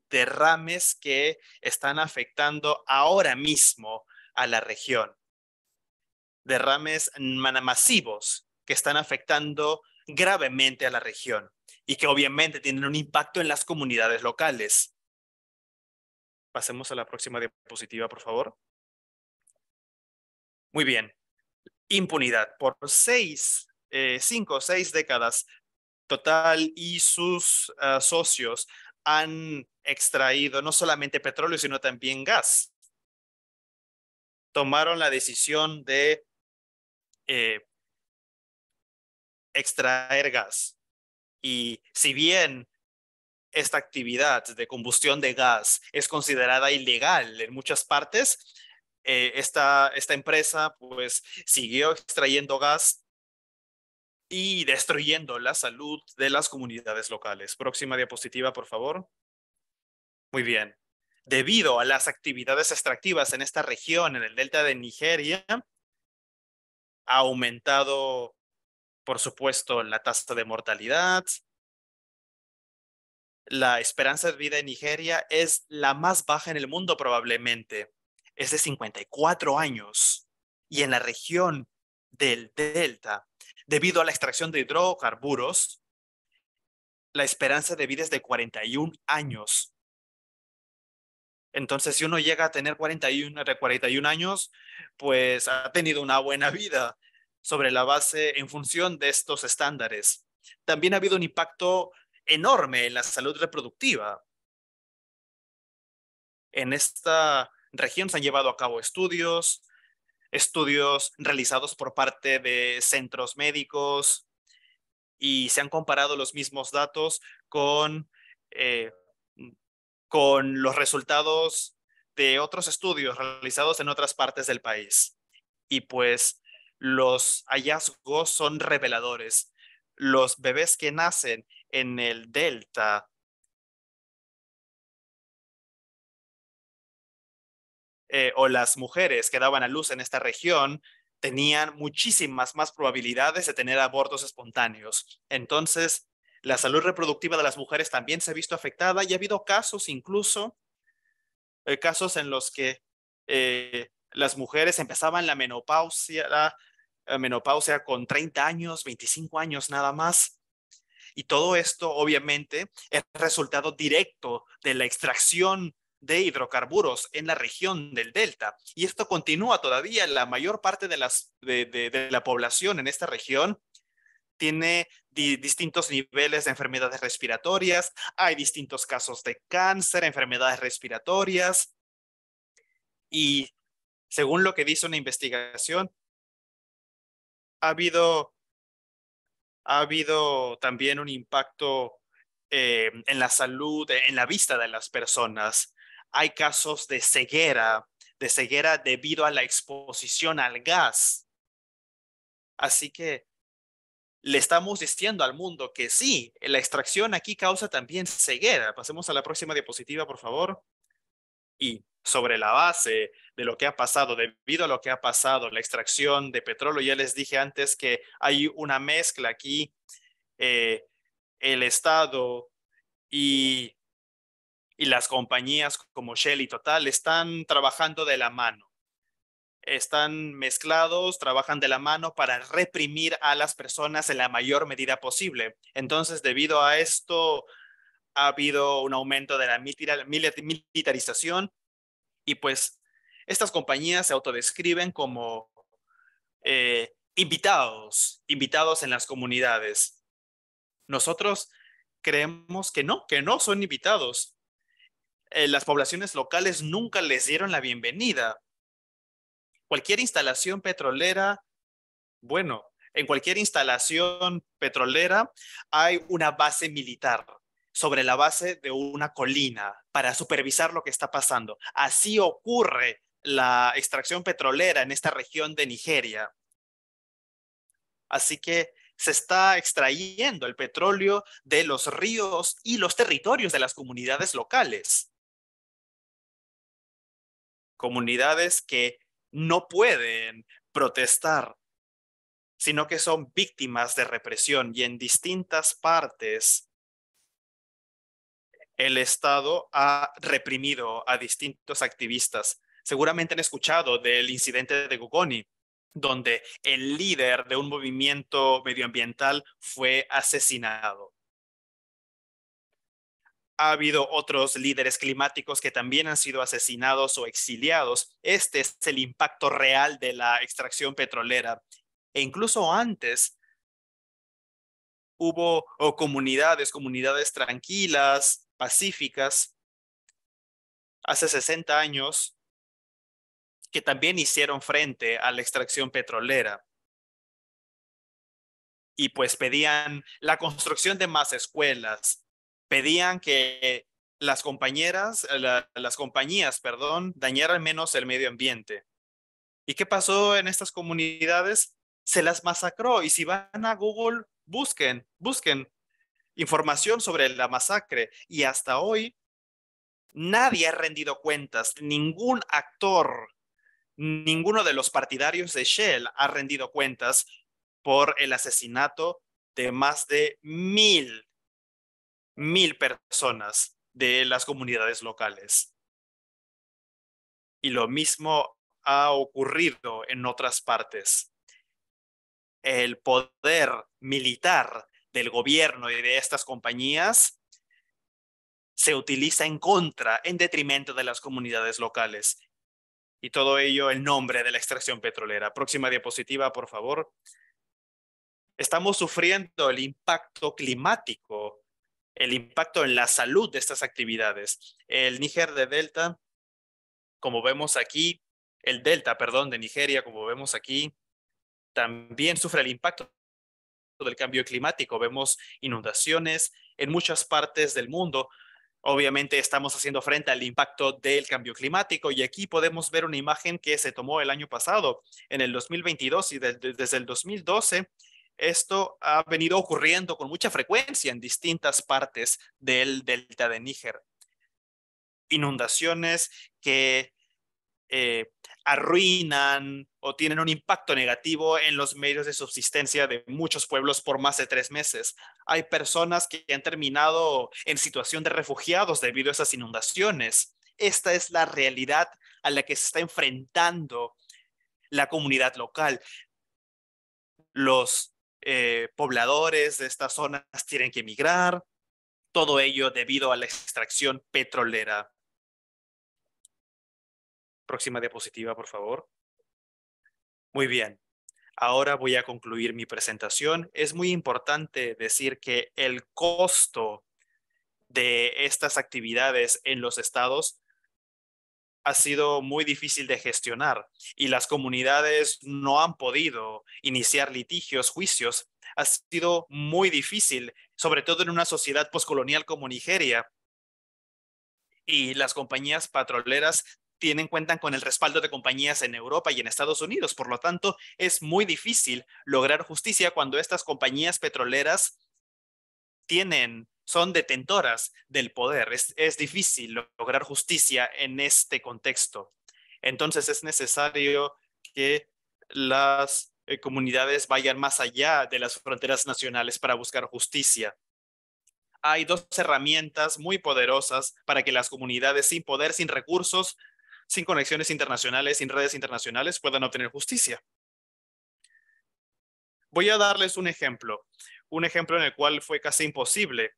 derrames que están afectando ahora mismo a la región. Derrames masivos que están afectando gravemente a la región y que obviamente tienen un impacto en las comunidades locales. Pasemos a la próxima diapositiva, por favor. Muy bien. Impunidad. Por seis, eh, cinco o seis décadas, Total y sus ah, socios han extraído no solamente petróleo, sino también gas. Tomaron la decisión de eh, extraer gas. Y si bien esta actividad de combustión de gas es considerada ilegal en muchas partes, eh, esta, esta empresa pues siguió extrayendo gas y destruyendo la salud de las comunidades locales. Próxima diapositiva, por favor. Muy bien. Debido a las actividades extractivas en esta región, en el delta de Nigeria, ha aumentado, por supuesto, la tasa de mortalidad. La esperanza de vida en Nigeria es la más baja en el mundo probablemente. Es de 54 años. Y en la región del delta, debido a la extracción de hidrocarburos, la esperanza de vida es de 41 años. Entonces, si uno llega a tener 41, 41 eh, años, pues ha tenido una buena vida sobre la base en función de estos estándares. También ha habido un impacto enorme en la salud reproductiva. En esta región se han llevado a cabo estudios, estudios realizados por parte de centros médicos y se han comparado los mismos datos con eh, con los resultados de otros estudios realizados en otras partes del país. Y pues los hallazgos son reveladores. Los bebés que nacen en el delta eh, o las mujeres que daban a luz en esta región tenían muchísimas más probabilidades de tener abortos espontáneos. Entonces, la salud reproductiva de las mujeres también se ha visto afectada y ha habido casos incluso, eh, casos en los que eh, las mujeres empezaban la menopausia, menopausia con 30 años, 25 años nada más. Y todo esto obviamente es resultado directo de la extracción de hidrocarburos en la región del delta. Y esto continúa todavía. La mayor parte de, las, de la población en esta región tiene distintos niveles de enfermedades respiratorias, hay distintos casos de cáncer, enfermedades respiratorias. Y según lo que dice una investigación, ha habido, ha habido también un impacto eh, en la salud, en la vista de las personas. Hay casos de ceguera, de ceguera debido a la exposición al gas. Así que le estamos diciendo al mundo que sí, la extracción aquí causa también ceguera. Pasemos a la próxima diapositiva, por favor. Y sobre la base de lo que ha pasado, debido a lo que ha pasado, la extracción de petróleo, ya les dije antes que hay una mezcla aquí, eh, el Estado y, y las compañías como Shell y Total están trabajando de la mano están mezclados, trabajan de la mano para reprimir a las personas en la mayor medida posible. Entonces, debido a esto, ha habido un aumento de la militarización y pues estas compañías se autodescriben como eh, invitados, invitados en las comunidades. Nosotros creemos que no, que no son invitados. Eh, las poblaciones locales nunca les dieron la bienvenida cualquier instalación petrolera, bueno, en cualquier instalación petrolera hay una base militar sobre la base de una colina para supervisar lo que está pasando. Así ocurre la extracción petrolera en esta región de Nigeria. Así que se está extrayendo el petróleo de los ríos y los territorios de las comunidades locales. Comunidades que no pueden protestar, sino que son víctimas de represión y en distintas partes el Estado ha reprimido a distintos activistas. Seguramente han escuchado del incidente de Gugoni, donde el líder de un movimiento medioambiental fue asesinado ha habido otros líderes climáticos que también han sido asesinados o exiliados. Este es el impacto real de la extracción petrolera. E incluso antes hubo comunidades, comunidades tranquilas, pacíficas, hace 60 años, que también hicieron frente a la extracción petrolera y pues pedían la construcción de más escuelas, pedían que las compañeras, las compañías, perdón, dañaran menos el medio ambiente. ¿Y qué pasó en estas comunidades? Se las masacró. Y si van a Google, busquen, busquen información sobre la masacre. Y hasta hoy, nadie ha rendido cuentas, ningún actor, ninguno de los partidarios de Shell ha rendido cuentas por el asesinato de más de mil mil personas de las comunidades locales. Y lo mismo ha ocurrido en otras partes. El poder militar del gobierno y de estas compañías se utiliza en contra, en detrimento de las comunidades locales. Y todo ello en nombre de la extracción petrolera. Próxima diapositiva, por favor. Estamos sufriendo el impacto climático el impacto en la salud de estas actividades. El Níger de Delta, como vemos aquí, el Delta, perdón, de Nigeria, como vemos aquí, también sufre el impacto del cambio climático. Vemos inundaciones en muchas partes del mundo. Obviamente estamos haciendo frente al impacto del cambio climático y aquí podemos ver una imagen que se tomó el año pasado, en el 2022 y desde el 2012 esto ha venido ocurriendo con mucha frecuencia en distintas partes del delta de Níger. Inundaciones que eh, arruinan o tienen un impacto negativo en los medios de subsistencia de muchos pueblos por más de tres meses. Hay personas que han terminado en situación de refugiados debido a esas inundaciones. Esta es la realidad a la que se está enfrentando la comunidad local. Los eh, pobladores de estas zonas tienen que emigrar, todo ello debido a la extracción petrolera. Próxima diapositiva, por favor. Muy bien. Ahora voy a concluir mi presentación. Es muy importante decir que el costo de estas actividades en los estados ha sido muy difícil de gestionar y las comunidades no han podido iniciar litigios, juicios. Ha sido muy difícil, sobre todo en una sociedad poscolonial como Nigeria. Y las compañías petroleras tienen cuentan con el respaldo de compañías en Europa y en Estados Unidos. Por lo tanto, es muy difícil lograr justicia cuando estas compañías petroleras tienen son detentoras del poder. Es, difícil lograr justicia en este contexto. Entonces es necesario que las eh, comunidades vayan más allá de las fronteras nacionales para buscar justicia. Hay dos herramientas muy poderosas para que las comunidades sin poder, sin recursos, sin conexiones internacionales, sin redes internacionales puedan obtener justicia. Voy a darles un ejemplo, un ejemplo en el cual fue casi imposible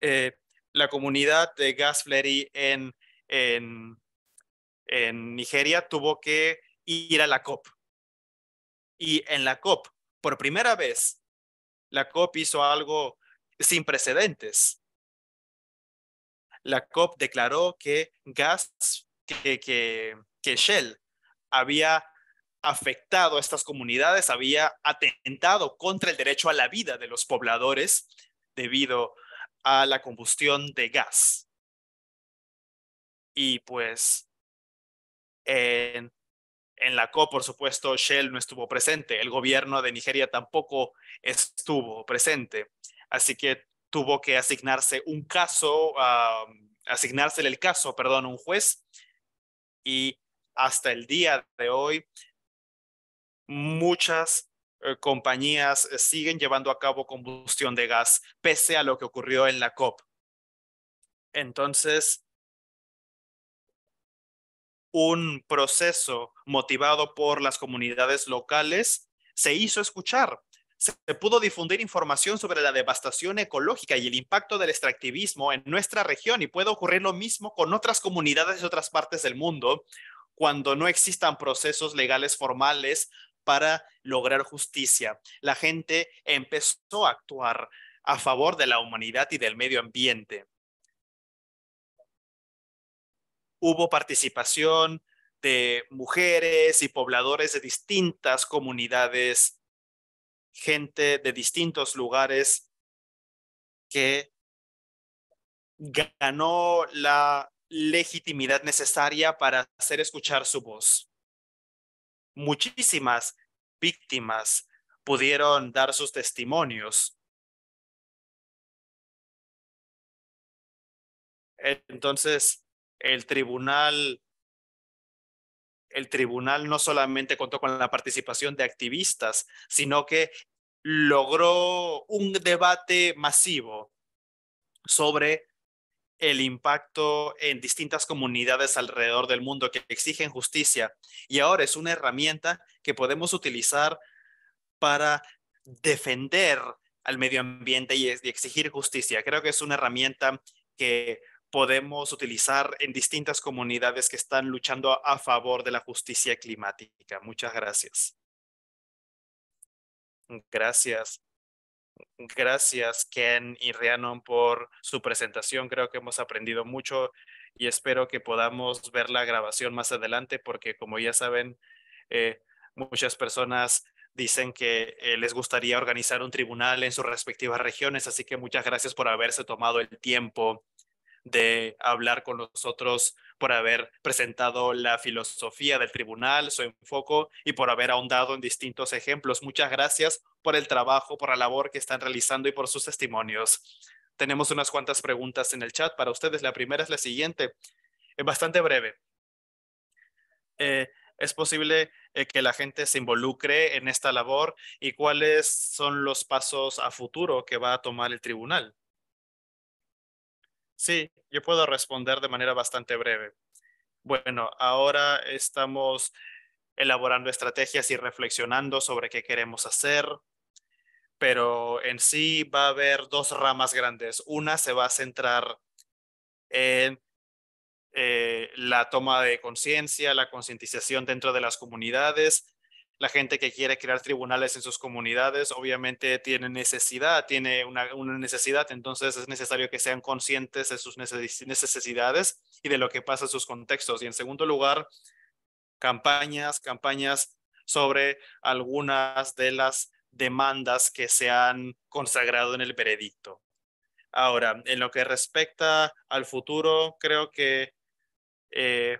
eh, la comunidad de Gas en, Nigeria tuvo que ir a la COP. Y en la COP, por primera vez, la COP hizo algo sin precedentes. La COP declaró que gas, que, que Shell había afectado a estas comunidades, había atentado contra el derecho a la vida de los pobladores debido a a la combustión de gas. Y pues en, la COP, por supuesto, Shell no estuvo presente, el gobierno de Nigeria tampoco estuvo presente, así que tuvo que asignarse un caso, asignársele el caso, perdón, un juez y hasta el día de hoy muchas eh, compañías eh, siguen llevando a cabo combustión de gas, pese a lo que ocurrió en la COP. Entonces, un proceso motivado por las comunidades locales se hizo escuchar. Se pudo difundir información sobre la devastación ecológica y el impacto del extractivismo en nuestra región y puede ocurrir lo mismo con otras comunidades de otras partes del mundo cuando no existan procesos legales formales para lograr justicia. La gente empezó a actuar a favor de la humanidad y del medio ambiente. Hubo participación de mujeres y pobladores de distintas comunidades, gente de distintos lugares que ganó la legitimidad necesaria para hacer escuchar su voz muchísimas víctimas pudieron dar sus testimonios. Entonces, el tribunal, el tribunal no solamente contó con la participación de activistas, sino que logró un debate masivo sobre el impacto en distintas comunidades alrededor del mundo que exigen justicia y ahora es una herramienta que podemos utilizar para defender al medio ambiente y exigir justicia. Creo que es una herramienta que podemos utilizar en distintas comunidades que están luchando a favor de la justicia climática. Muchas gracias. Gracias. Gracias Ken y Rhiannon por su presentación. Creo que hemos aprendido mucho y espero que podamos ver la grabación más adelante porque como ya saben, eh, muchas personas dicen que eh, les gustaría organizar un tribunal en sus respectivas regiones, así que muchas gracias por haberse tomado el tiempo de hablar con nosotros, por haber presentado la filosofía del tribunal, su enfoque y por haber ahondado en distintos ejemplos. Muchas gracias por el trabajo, por la labor que están realizando y por sus testimonios. Tenemos unas cuantas preguntas en el chat para ustedes. La primera es la siguiente. Es eh, bastante breve. Eh, ¿Es posible eh, que la gente se involucre en esta labor y cuáles son los pasos a futuro que va a tomar el tribunal? Sí, yo puedo responder de manera bastante breve. Bueno, ahora estamos elaborando estrategias y reflexionando sobre qué queremos hacer, pero en sí va a haber dos ramas grandes. Una se va a centrar en eh, la toma de conciencia, la concientización dentro de las comunidades la gente que quiere crear tribunales en sus comunidades obviamente tiene necesidad, tiene una, necesidad, entonces es necesario que sean conscientes de sus necesidades y de lo que pasa en sus contextos. Y en segundo lugar, campañas, campañas sobre algunas de las demandas que se han consagrado en el veredicto. Ahora, en lo que respecta al futuro, creo que eh,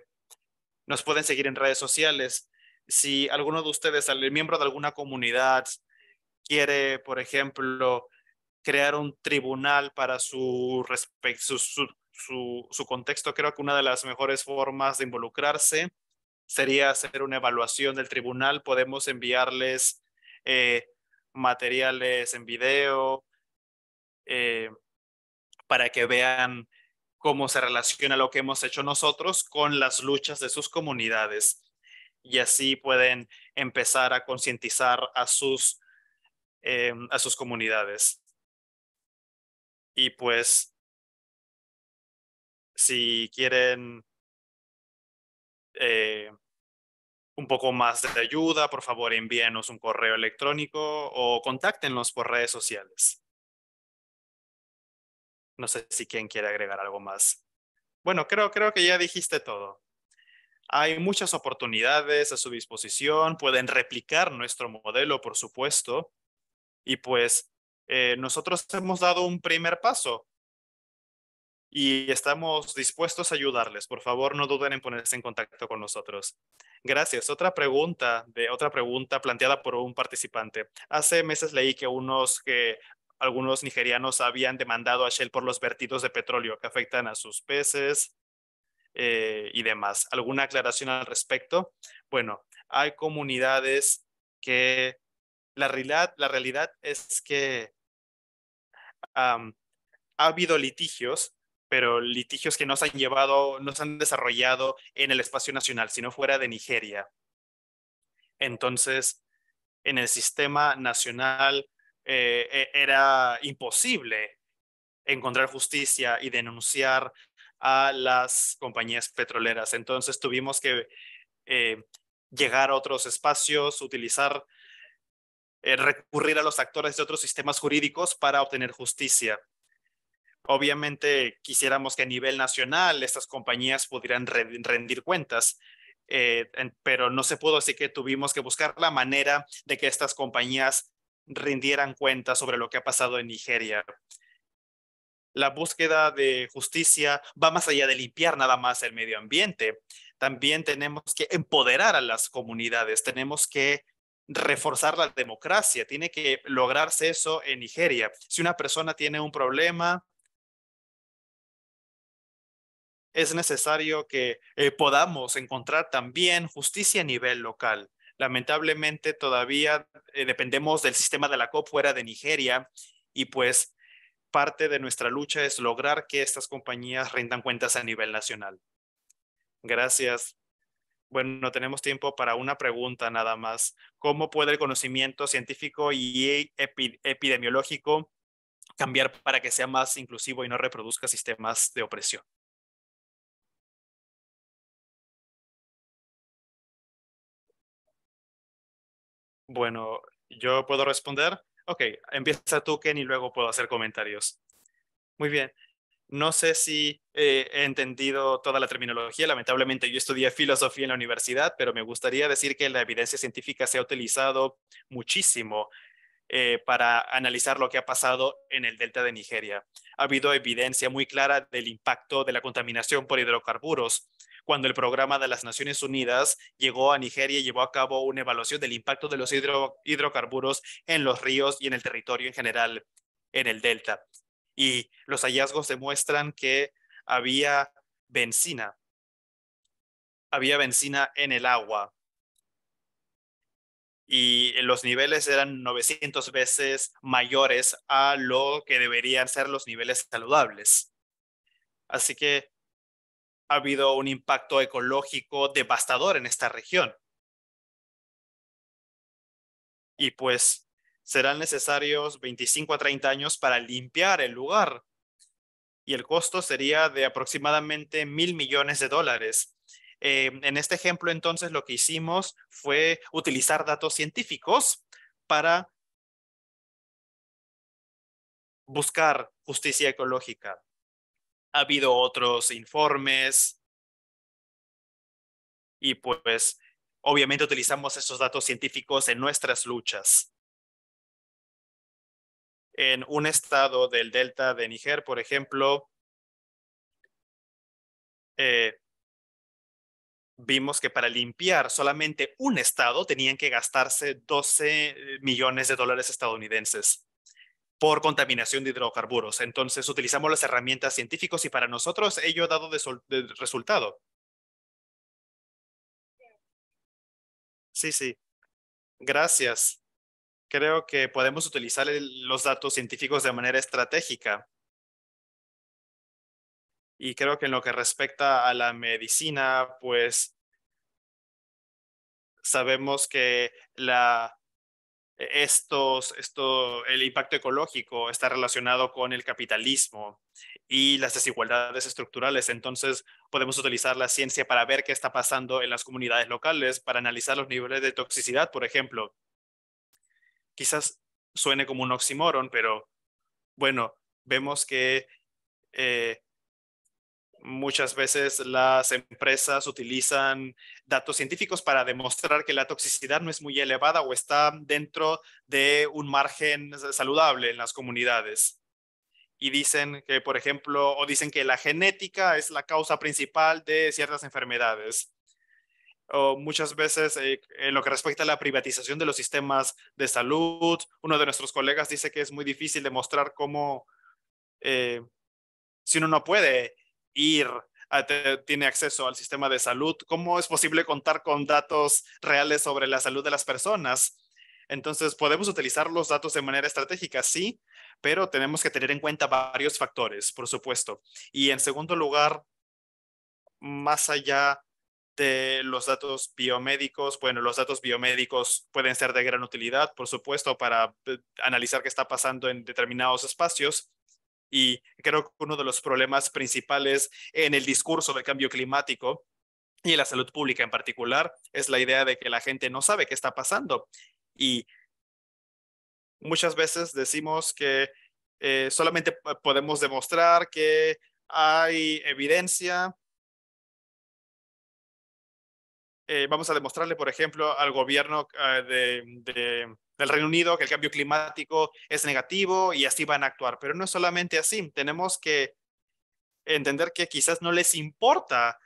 nos pueden seguir en redes sociales si alguno de ustedes, el miembro de alguna comunidad, quiere, por ejemplo, crear un tribunal para su, contexto, creo que una de las mejores formas de involucrarse sería hacer una evaluación del tribunal. Podemos enviarles eh, materiales en video eh, para que vean cómo se relaciona lo que hemos hecho nosotros con las luchas de sus comunidades y así pueden empezar a concientizar a sus, eh, a sus comunidades. Y pues, si quieren eh, un poco más de ayuda, por favor envíenos un correo electrónico o contáctenos por redes sociales. No sé si quien quiere agregar algo más. Bueno, creo, creo que ya dijiste todo. Hay muchas oportunidades a su disposición, pueden replicar nuestro modelo, por supuesto, y pues eh, nosotros hemos dado un primer paso y estamos dispuestos a ayudarles. Por favor, no duden en ponerse en contacto con nosotros. Gracias. Otra pregunta, de otra pregunta planteada por un participante. Hace meses leí que unos que algunos nigerianos habían demandado a Shell por los vertidos de petróleo que afectan a sus peces, eh, y demás. ¿Alguna aclaración al respecto? Bueno, hay comunidades que la realidad, es que ha habido litigios, pero litigios que no se han llevado, no se han desarrollado en el espacio nacional, sino fuera de Nigeria. Entonces, en el sistema nacional eh, e-, era imposible encontrar justicia y denunciar a las compañías petroleras. Entonces tuvimos que eh, llegar a otros espacios, utilizar, eh, recurrir a los actores de otros sistemas jurídicos para obtener justicia. Obviamente quisiéramos que a nivel nacional estas compañías pudieran rendir cuentas, eh, pero no se pudo, así que tuvimos que buscar la manera de que estas compañías rindieran cuentas sobre lo que ha pasado en Nigeria la búsqueda de justicia va más allá de limpiar nada más el medio ambiente. También tenemos que empoderar a las comunidades, tenemos que reforzar la democracia, tiene que lograrse eso en Nigeria. Si una persona tiene un problema, es necesario que eh, podamos encontrar también justicia a nivel local. Lamentablemente todavía eh, dependemos del sistema de la COP fuera de Nigeria y pues parte de nuestra lucha es lograr que estas compañías rindan cuentas a nivel nacional. Gracias. Bueno, no tenemos tiempo para una pregunta nada más. ¿Cómo puede el conocimiento científico y epidemiológico cambiar para que sea más inclusivo y no reproduzca sistemas de opresión? Bueno, yo puedo responder. Ok, empieza tú, Ken, y luego puedo hacer comentarios. Muy bien. No sé si eh, he entendido toda la terminología. Lamentablemente yo estudié filosofía en la universidad, pero me gustaría decir que la evidencia científica se ha utilizado muchísimo eh, para analizar lo que ha pasado en el delta de Nigeria. Ha habido evidencia muy clara del impacto de la contaminación por hidrocarburos cuando el programa de las Naciones Unidas llegó a Nigeria y llevó a cabo una evaluación del impacto de los hidrocarburos en los ríos y en el territorio en general en el delta. Y los hallazgos demuestran que había benzina, había benzina en el agua. Y los niveles eran 900 veces mayores a lo que deberían ser los niveles saludables. Así que ha habido un impacto ecológico devastador en esta región. Y pues serán necesarios 25 a 30 años para limpiar el lugar. Y el costo sería de aproximadamente mil millones de dólares. Eh, en este ejemplo, entonces, lo que hicimos fue utilizar datos científicos para buscar justicia ecológica ha habido otros informes y pues obviamente utilizamos esos datos científicos en nuestras luchas. En un estado del delta de Niger, por ejemplo, eh, vimos que para limpiar solamente un estado tenían que gastarse 12 millones de dólares estadounidenses por contaminación de hidrocarburos. Entonces utilizamos las herramientas científicas y para nosotros ello ha dado resultado. Sí, sí. Gracias. Creo que podemos utilizar los datos científicos de manera estratégica. Y creo que en lo que respecta a la medicina, pues sabemos que la e-, estos, esto, el impacto ecológico está relacionado con el capitalismo y las desigualdades estructurales. Entonces, podemos utilizar la ciencia para ver qué está pasando en las comunidades locales, para analizar los niveles de toxicidad, por ejemplo. Quizás suene como un oxímoron, pero bueno, vemos que eh, Muchas veces las empresas utilizan datos científicos para demostrar que la toxicidad no es muy elevada o está dentro de un margen saludable en las comunidades. Y dicen que, por ejemplo, o dicen que la genética es la causa principal de ciertas enfermedades. O muchas veces eh, en lo que respecta a la privatización de los sistemas de salud. Uno de nuestros colegas dice que es muy difícil demostrar cómo, eh, si uno no puede ir tiene acceso al sistema de salud, ¿cómo es posible contar con datos reales sobre la salud de las personas? Entonces, podemos utilizar los datos de manera estratégica, sí, pero tenemos que tener en cuenta varios factores, por supuesto. Y en segundo lugar, más allá de los datos biomédicos, bueno, los datos biomédicos pueden ser de gran utilidad, por supuesto, para eh, analizar qué está pasando en determinados espacios, y creo que uno de los problemas principales en el discurso de cambio climático y en la salud pública en particular es la idea de que la gente no sabe qué está pasando. Y muchas veces decimos que eh, solamente podemos demostrar que hay evidencia. Eh, vamos a demostrarle, por ejemplo, al gobierno eh, de del Reino Unido, que el cambio climático es negativo y así van a actuar. Pero no es solamente así, tenemos que entender que quizás no les importa,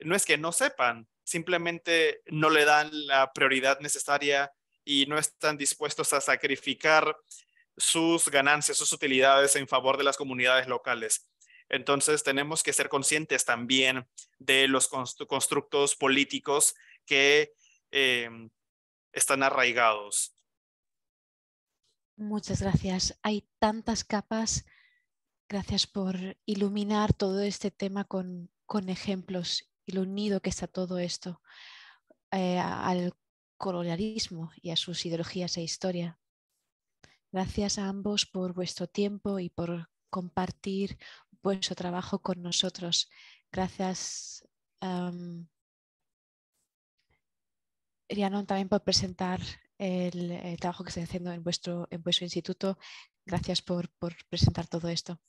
no es que no sepan, simplemente no le dan la prioridad necesaria y no están dispuestos a sacrificar sus ganancias, sus utilidades en favor de las comunidades locales. Entonces tenemos que ser conscientes también de los constructos políticos que eh, están arraigados. Muchas gracias. Hay tantas capas. Gracias por iluminar todo este tema con, ejemplos y lo unido que está todo esto eh, al colonialismo y a sus ideologías e historia. Gracias a ambos por vuestro tiempo y por compartir vuestro trabajo con nosotros. Gracias, um, también por presentar el, trabajo que está haciendo en vuestro, en instituto. Gracias por, por presentar todo esto.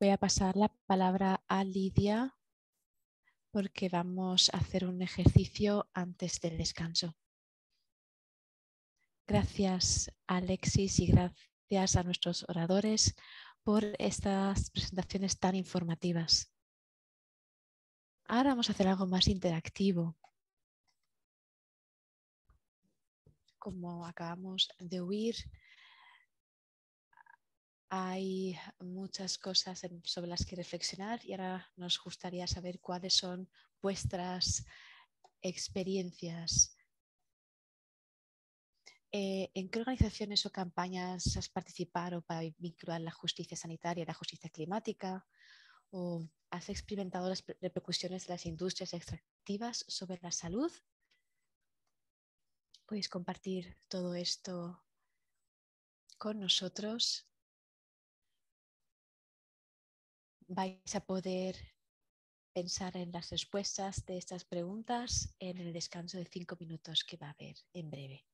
Voy a pasar la palabra a Lidia porque vamos a hacer un ejercicio antes del descanso. Gracias Alexis y gracias a nuestros oradores por estas presentaciones tan informativas. Ahora vamos a hacer algo más interactivo. como acabamos de oír, hay muchas cosas sobre las que reflexionar y ahora nos gustaría saber cuáles son vuestras experiencias. Eh, ¿En qué organizaciones o campañas has participado para vincular la justicia sanitaria y la justicia climática? ¿O has experimentado las repercusiones de las industrias extractivas sobre la salud Puedes compartir todo esto con nosotros. Vais a poder pensar en las respuestas de estas preguntas en el descanso de cinco minutos que va a haber en breve.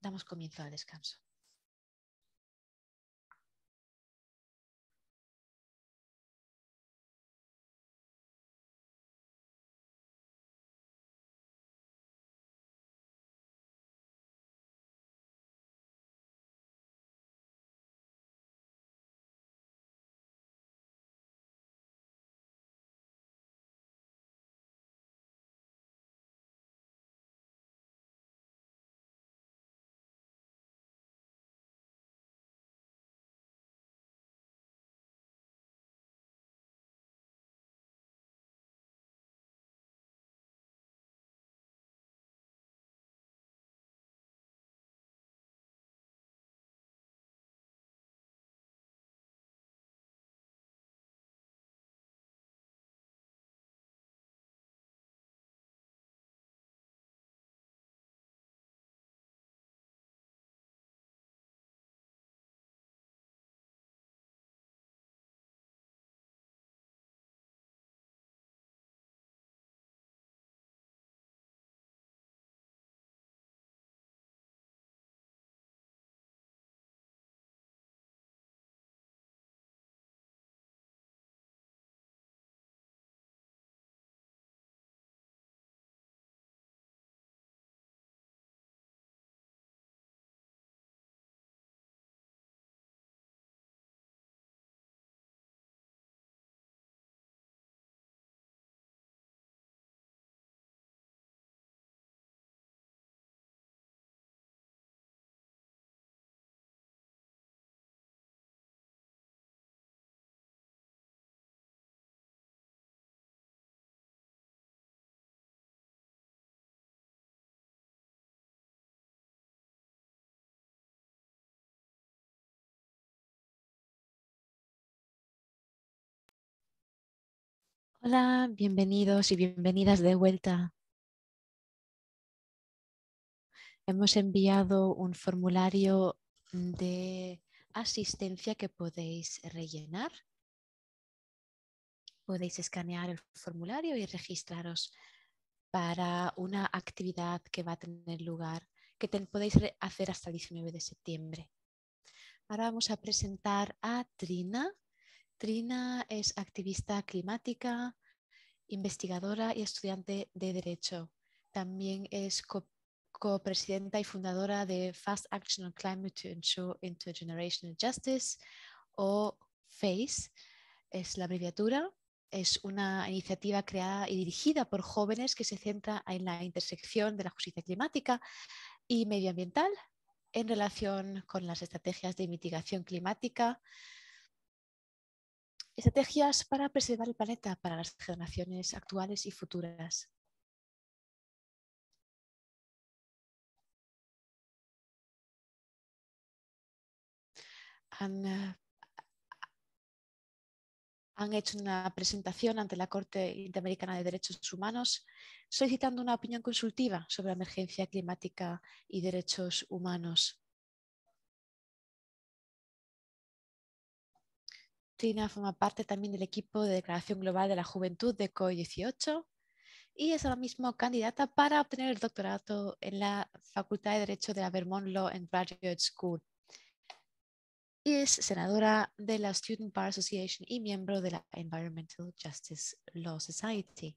Damos comienzo al descanso. Hola, bienvenidos y bienvenidas de vuelta. Hemos enviado un formulario de asistencia que podéis rellenar. Podéis escanear el formulario y registraros para una actividad que va a tener lugar, que podéis hacer hasta el 19 de septiembre. Ahora vamos a presentar a Trina, Trina es activista climática, investigadora y estudiante de Derecho. También es copresidenta y fundadora de Fast Action on Climate to Ensure Intergenerational Justice o FACE, es la abreviatura. Es una iniciativa creada y dirigida por jóvenes que se centra en la intersección de la justicia climática y medioambiental en relación con las estrategias de mitigación climática, Estrategias para preservar el planeta para las generaciones actuales y futuras. Han, eh, han, hecho una presentación ante la Corte Interamericana de Derechos Humanos solicitando una opinión consultiva sobre emergencia climática y derechos humanos. forma parte también del equipo de Declaración Global de la Juventud de COI18 e y es ahora mismo candidata para obtener el doctorado en la Facultad de Derecho de la Vermont Law and Graduate School. Y es senadora de la Student Bar Association y miembro de la Environmental Justice Law Society.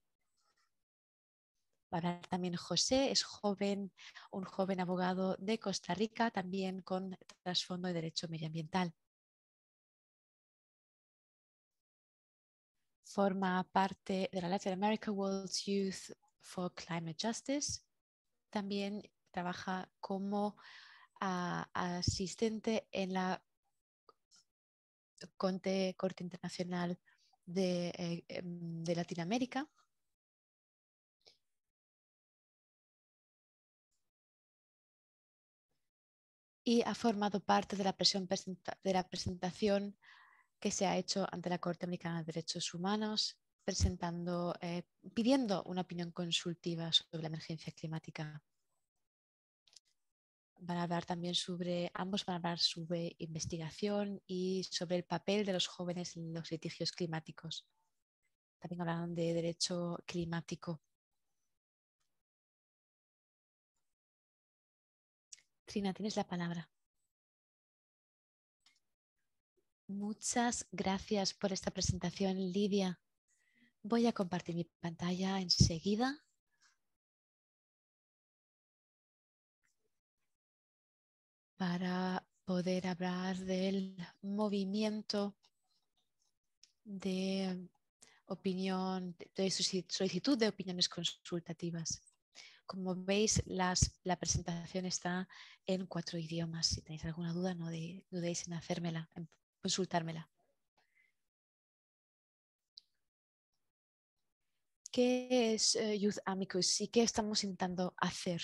Para también José, es joven, un joven abogado de Costa Rica, también con trasfondo de derecho medioambiental. forma parte de la Latin America World Youth for Climate Justice. También trabaja como ah, asistente en la Conte, Corte Internacional de, eh, em, Latinoamérica. y ha formado parte de la, de la presentación que se ha hecho ante la Corte Americana de Derechos Humanos, presentando, eh, pidiendo una opinión consultiva sobre la emergencia climática. Van a hablar también sobre, ambos van a hablar sobre investigación y sobre el papel de los jóvenes en los litigios climáticos. También hablarán de derecho climático. Trina, tienes la palabra. Muchas gracias por esta presentación, Lidia. Voy a compartir mi pantalla enseguida. para poder hablar del movimiento de opinión, de solicitud de opiniones consultativas. Como veis, la presentación está en cuatro idiomas. Si tenéis alguna duda, no dudéis en hacérmela consultármela. ¿Qué es eh, Youth Amicus y qué estamos intentando hacer?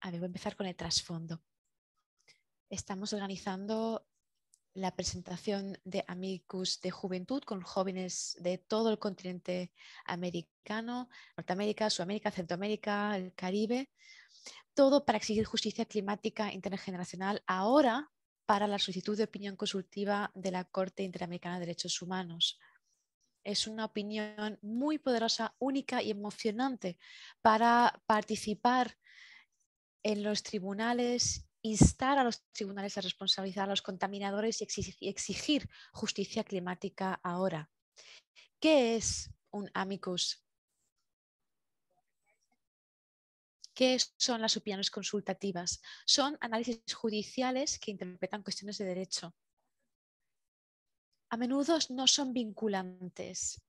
A ver, voy a empezar con el trasfondo. Estamos organizando la presentación de Amicus de Juventud con jóvenes de todo el continente americano, Norteamérica, Sudamérica, Centroamérica, el Caribe, todo para exigir justicia climática intergeneracional ahora para la solicitud de opinión consultiva de la Corte Interamericana de Derechos Humanos. Es una opinión muy poderosa, única y emocionante para participar en los tribunales, instar a los tribunales a responsabilizar a los contaminadores y exigir justicia climática ahora. ¿Qué es un amicus ¿Qué son las opiniones consultativas? Son análisis judiciales que interpretan cuestiones de derecho. A menudo no son vinculantes,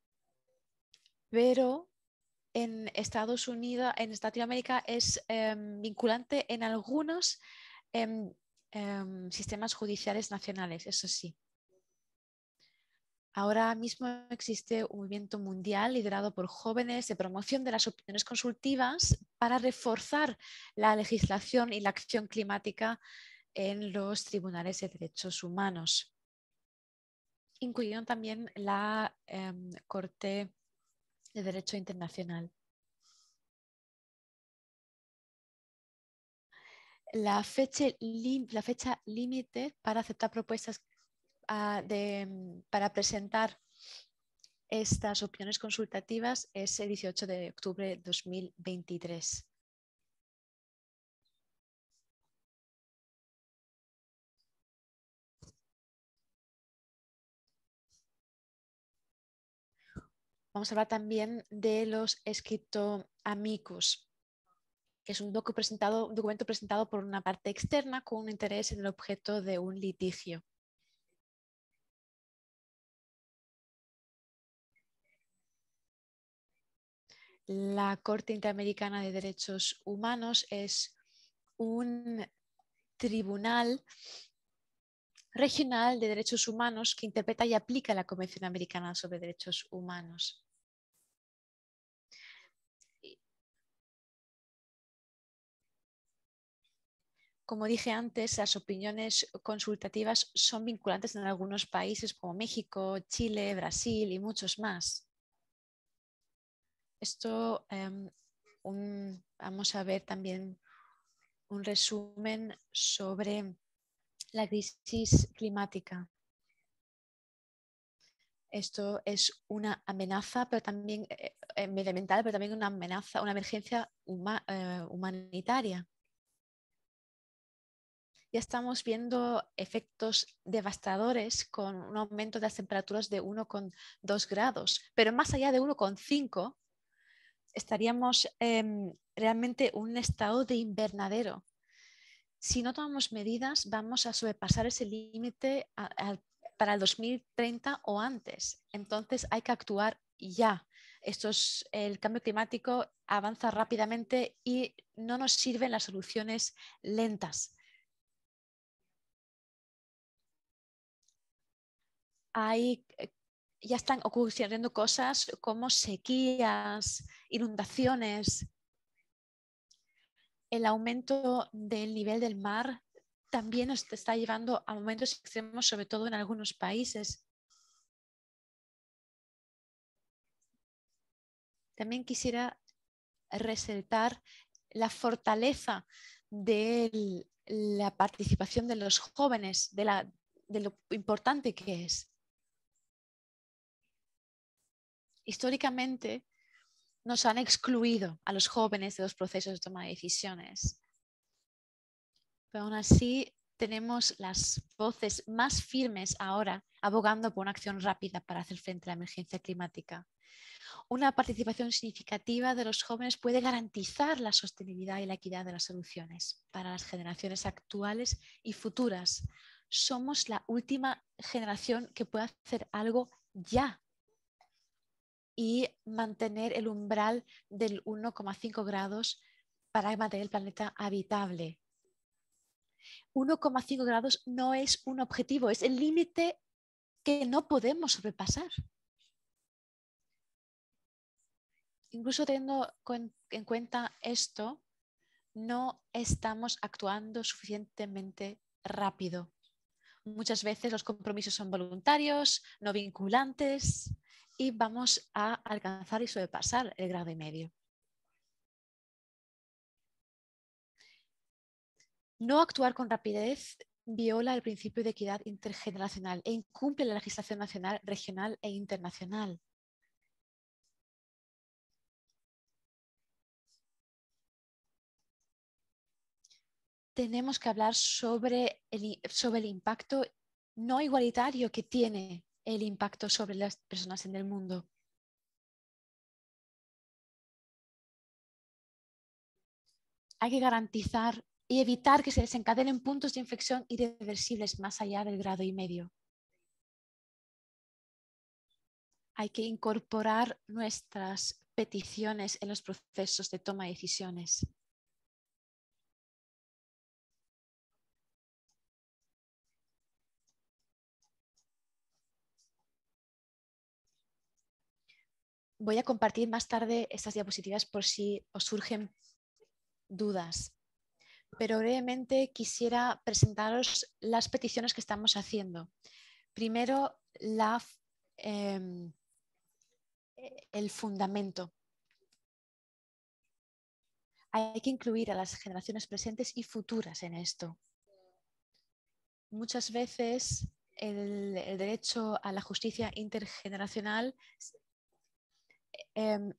pero en Estados Unidos, en Latinoamérica es em, vinculante en algunos em, em, sistemas judiciales nacionales, eso sí. Ahora mismo existe un movimiento mundial liderado por jóvenes de promoción de las opiniones consultivas para reforzar la legislación y la acción climática en los tribunales de derechos humanos, incluyendo también la em, Corte de Derecho Internacional. La fecha límite para aceptar propuestas Ah, mm, para presentar estas opciones consultativas es el 18 de octubre de 2023. Vamos a hablar también de los escrito amicus, que es un documento presentado por una parte externa con un interés en el objeto de un litigio. la Corte Interamericana de Derechos Humanos es un tribunal regional de derechos humanos que interpreta y aplica la Convención Americana sobre Derechos Humanos. Como dije antes, las opiniones consultativas son vinculantes en algunos países como México, Chile, Brasil y muchos más. Esto, em, vamos a ver también un resumen sobre la crisis climática. Esto es una amenaza pero también, medio eh, eh, medioambiental, pero también una amenaza, una emergencia eh, humanitaria. Ya estamos viendo efectos devastadores con un aumento de las temperaturas de 1,2 grados, pero más allá de 1,5 estaríamos em, realmente en un estado de invernadero. Si no tomamos medidas, vamos a sobrepasar ese límite para el 2030 o antes. Entonces hay que actuar ya. Esto es, el cambio climático avanza rápidamente y no nos sirven las soluciones lentas. Hay ya están ocurriendo cosas como sequías, inundaciones, el aumento del nivel del mar también nos está llevando a momentos extremos, sobre todo en algunos países. También quisiera resaltar la fortaleza de la participación de los jóvenes, de lo importante que es. históricamente nos han excluido a los jóvenes de los procesos de toma de decisiones. Pero aún así tenemos las voces más firmes ahora abogando por una acción rápida para hacer frente a la emergencia climática. Una participación significativa de los jóvenes puede garantizar la sostenibilidad y la equidad de las soluciones para las generaciones actuales y futuras. Somos la última generación que puede hacer algo ya y mantener el umbral del 1,5 grados para mantener el planeta habitable. 1,5 grados no es un objetivo, es el límite que no podemos sobrepasar. Incluso teniendo en cuenta esto, no estamos actuando suficientemente rápido. Muchas veces los compromisos son voluntarios, no vinculantes y vamos a alcanzar y sobrepasar el grado y medio. No actuar con rapidez viola el principio de equidad intergeneracional e incumple la legislación nacional, regional e internacional. tenemos que hablar sobre el, impacto no igualitario que tiene el impacto sobre las personas en el mundo. Hay que garantizar y evitar que se desencadenen puntos de infección irreversibles más allá del grado y medio. Hay que incorporar nuestras peticiones en los procesos de toma de decisiones. voy a compartir más tarde estas diapositivas por si os surgen dudas. Pero brevemente quisiera presentaros las peticiones que estamos haciendo. Primero, em, el fundamento. Hay que incluir a las generaciones presentes y futuras en esto. Muchas veces el, el derecho a la justicia intergeneracional Em,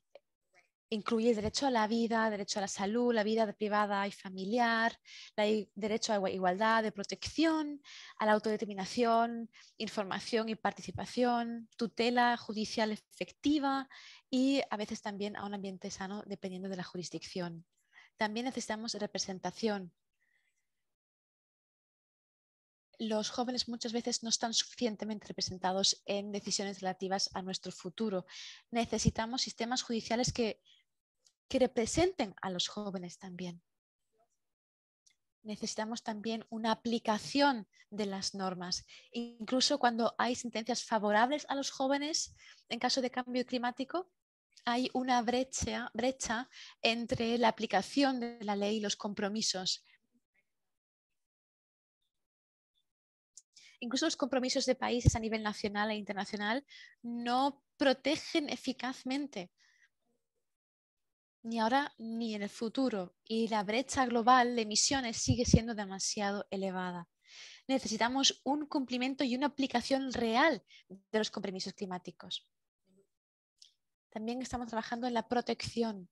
incluye el derecho a la vida, derecho a la salud, la vida privada y familiar, el derecho a igualdad de protección, a la autodeterminación, información y participación, tutela judicial efectiva y a veces también a un ambiente sano dependiendo de la jurisdicción. También necesitamos representación los jóvenes muchas veces no están suficientemente representados en decisiones relativas a nuestro futuro. Necesitamos sistemas judiciales que, representen a los jóvenes también. Necesitamos también una aplicación de las normas. Incluso cuando hay sentencias favorables a los jóvenes en caso de cambio climático, hay una brecha entre la aplicación de la ley y los compromisos incluso los compromisos de países a nivel nacional e internacional, no protegen eficazmente ni ahora ni en el futuro. Y la brecha global de emisiones sigue siendo demasiado elevada. Necesitamos un cumplimiento y una aplicación real de los compromisos climáticos. También estamos trabajando en la protección.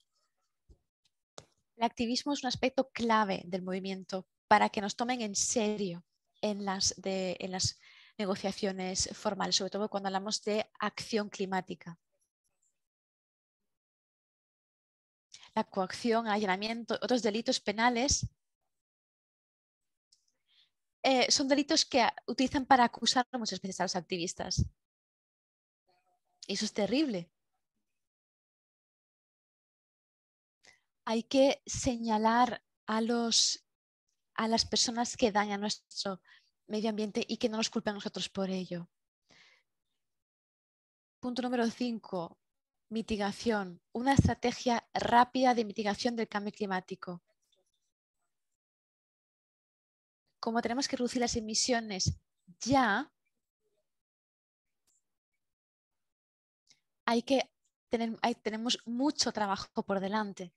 El activismo es un aspecto clave del movimiento para que nos tomen en serio en las, en las negociaciones formales, sobre todo cuando hablamos de acción climática. La coacción, allanamiento, otros delitos penales eh, son delitos que utilizan para acusar muchas veces a los activistas. eso es terrible. Hay que señalar a los a las personas que dañan nuestro medio ambiente y que no nos culpen a nosotros por ello. Punto número cinco, mitigación, una estrategia rápida de mitigación del cambio climático. Como tenemos que reducir las emisiones ya, hay que tener, tenemos mucho trabajo por delante.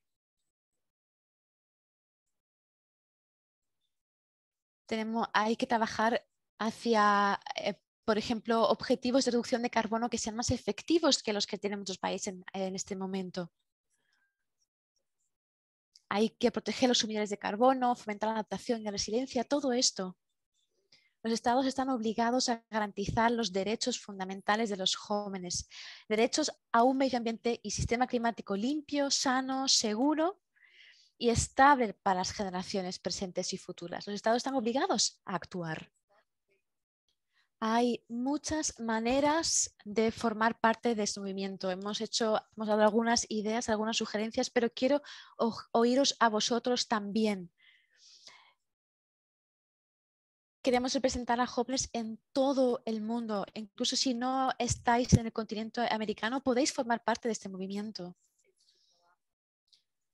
hay que trabajar hacia, eh, por ejemplo, objetivos de reducción de carbono que sean más efectivos que los que tienen muchos países en, este momento. Hay que proteger los sumidores de carbono, fomentar la adaptación y la resiliencia, todo esto. Los estados están obligados a garantizar los derechos fundamentales de los jóvenes, derechos a un medio ambiente y sistema climático limpio, sano, seguro y estable para las generaciones presentes y futuras. Los estados están obligados a actuar. Hay muchas maneras de formar parte de este movimiento. Hemos hecho, hemos dado algunas ideas, algunas sugerencias, pero quiero oíros a vosotros también. Queremos representar a jóvenes en todo el mundo. Incluso si no estáis en el continente americano, podéis formar parte de este movimiento.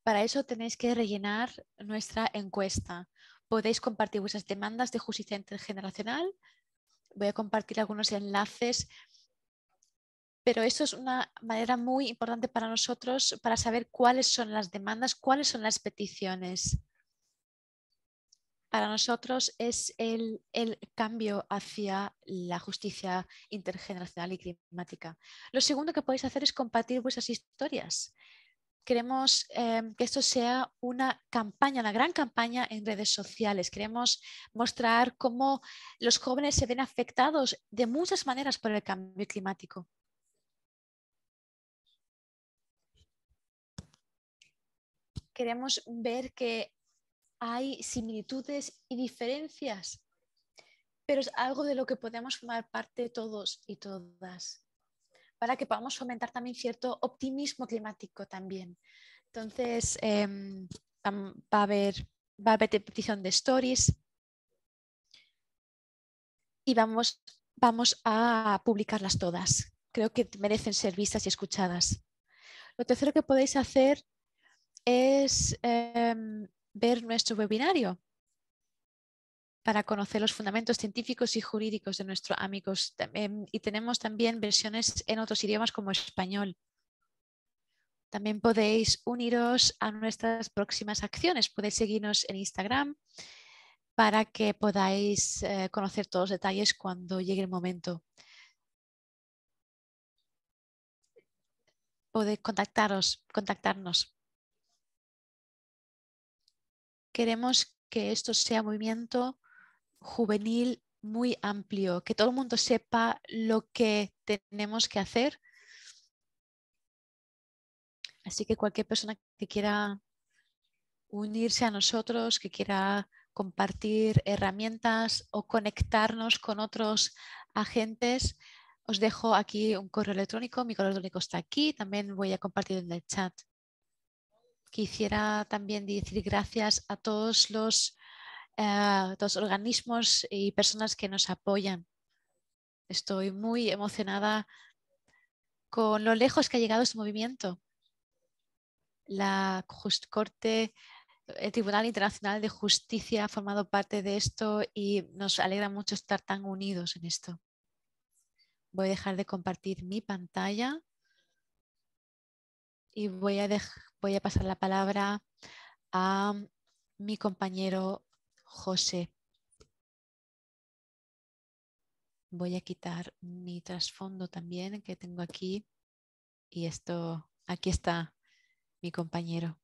Para eso tenéis que rellenar nuestra encuesta. Podéis compartir vuestras demandas de justicia intergeneracional. Voy a compartir algunos enlaces pero eso es una manera muy importante para nosotros para saber cuáles son las demandas, cuáles son las peticiones. Para nosotros es el, el, cambio hacia la justicia intergeneracional y climática. Lo segundo que podéis hacer es compartir vuestras historias queremos em, que esto sea una campaña, una gran campaña en redes sociales. Queremos mostrar cómo los jóvenes se ven afectados de muchas maneras por el cambio climático. Queremos ver que hay similitudes y diferencias, pero es algo de lo que podemos formar parte todos y todas para que podamos fomentar también cierto optimismo climático también. Entonces, em, va a haber petición de stories y vamos, a publicarlas todas. Creo que merecen ser vistas y escuchadas. Lo tercero que podéis hacer es em, ver nuestro webinario para conocer los fundamentos científicos y jurídicos de nuestros amigos. Em, y tenemos también versiones en otros idiomas como español. También podéis uniros a nuestras próximas acciones. Podéis seguirnos en Instagram para que podáis eh, conocer todos los detalles cuando llegue el momento. Podéis contactaros, contactarnos. Queremos que esto sea movimiento juvenil muy amplio, que todo el mundo sepa lo que tenemos que hacer. Así que cualquier persona que quiera unirse a nosotros, que quiera compartir herramientas o conectarnos con otros agentes, os dejo aquí un correo electrónico. Mi correo electrónico está aquí. También voy a compartir en el chat. Quisiera también decir gracias a todos los a los organismos y personas que nos apoyan. Estoy muy emocionada con lo lejos que ha llegado este movimiento. La Corte, el Tribunal Internacional de Justicia ha formado parte de esto y nos alegra mucho estar tan unidos en esto. Voy a dejar de compartir mi pantalla y voy a pasar la palabra a mi compañero José. Voy a quitar mi trasfondo también que tengo aquí. Y esto, aquí está mi compañero.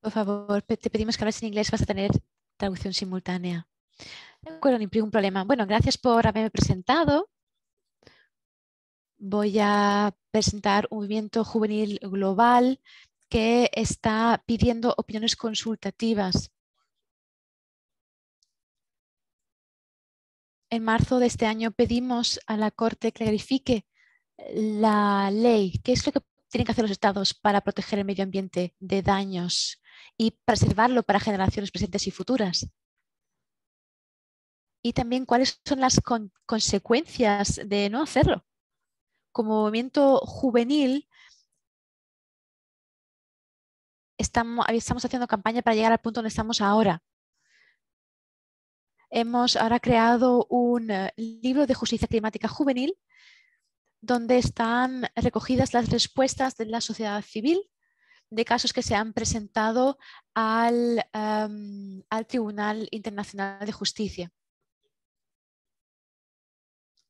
Por favor, te pedimos que hables en inglés, vas a tener traducción simultánea. De acuerdo, ningún problema. Bueno, gracias por haberme presentado. Voy a presentar un movimiento juvenil global que está pidiendo opiniones consultativas. En marzo de este año pedimos a la Corte que clarifique la ley, qué es lo que tienen que hacer los estados para proteger el medio ambiente de daños y preservarlo para generaciones presentes y futuras y también cuáles son las consecuencias de no hacerlo. Como movimiento juvenil, estamos, haciendo campaña para llegar al punto donde estamos ahora. Hemos ahora creado un eh, libro de justicia climática juvenil donde están recogidas las respuestas de la sociedad civil de casos que se han presentado al em, Tribunal Internacional de Justicia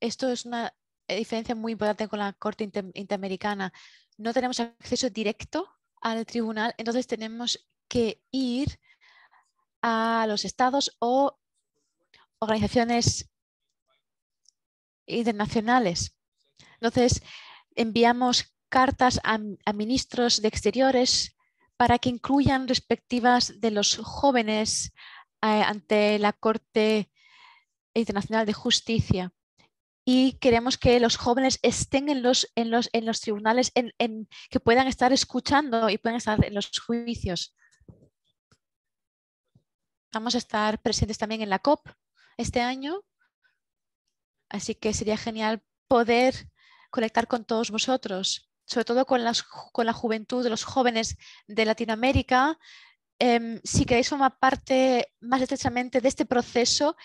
esto es una diferencia muy importante con la Corte Interamericana. No tenemos acceso directo al tribunal, entonces tenemos que ir a los estados o organizaciones internacionales. Entonces, enviamos cartas a, ministros de Exteriores para que incluyan respectivas de los jóvenes eh, ante la Corte Internacional de Justicia y queremos que los jóvenes estén en los, en los, en los tribunales, en, que puedan estar escuchando y puedan estar en los juicios. Vamos a estar presentes también en la COP este año, así que sería genial poder conectar con todos vosotros, sobre todo con, las, con la juventud de los jóvenes de Latinoamérica. Em, si queréis formar parte más estrechamente de este proceso,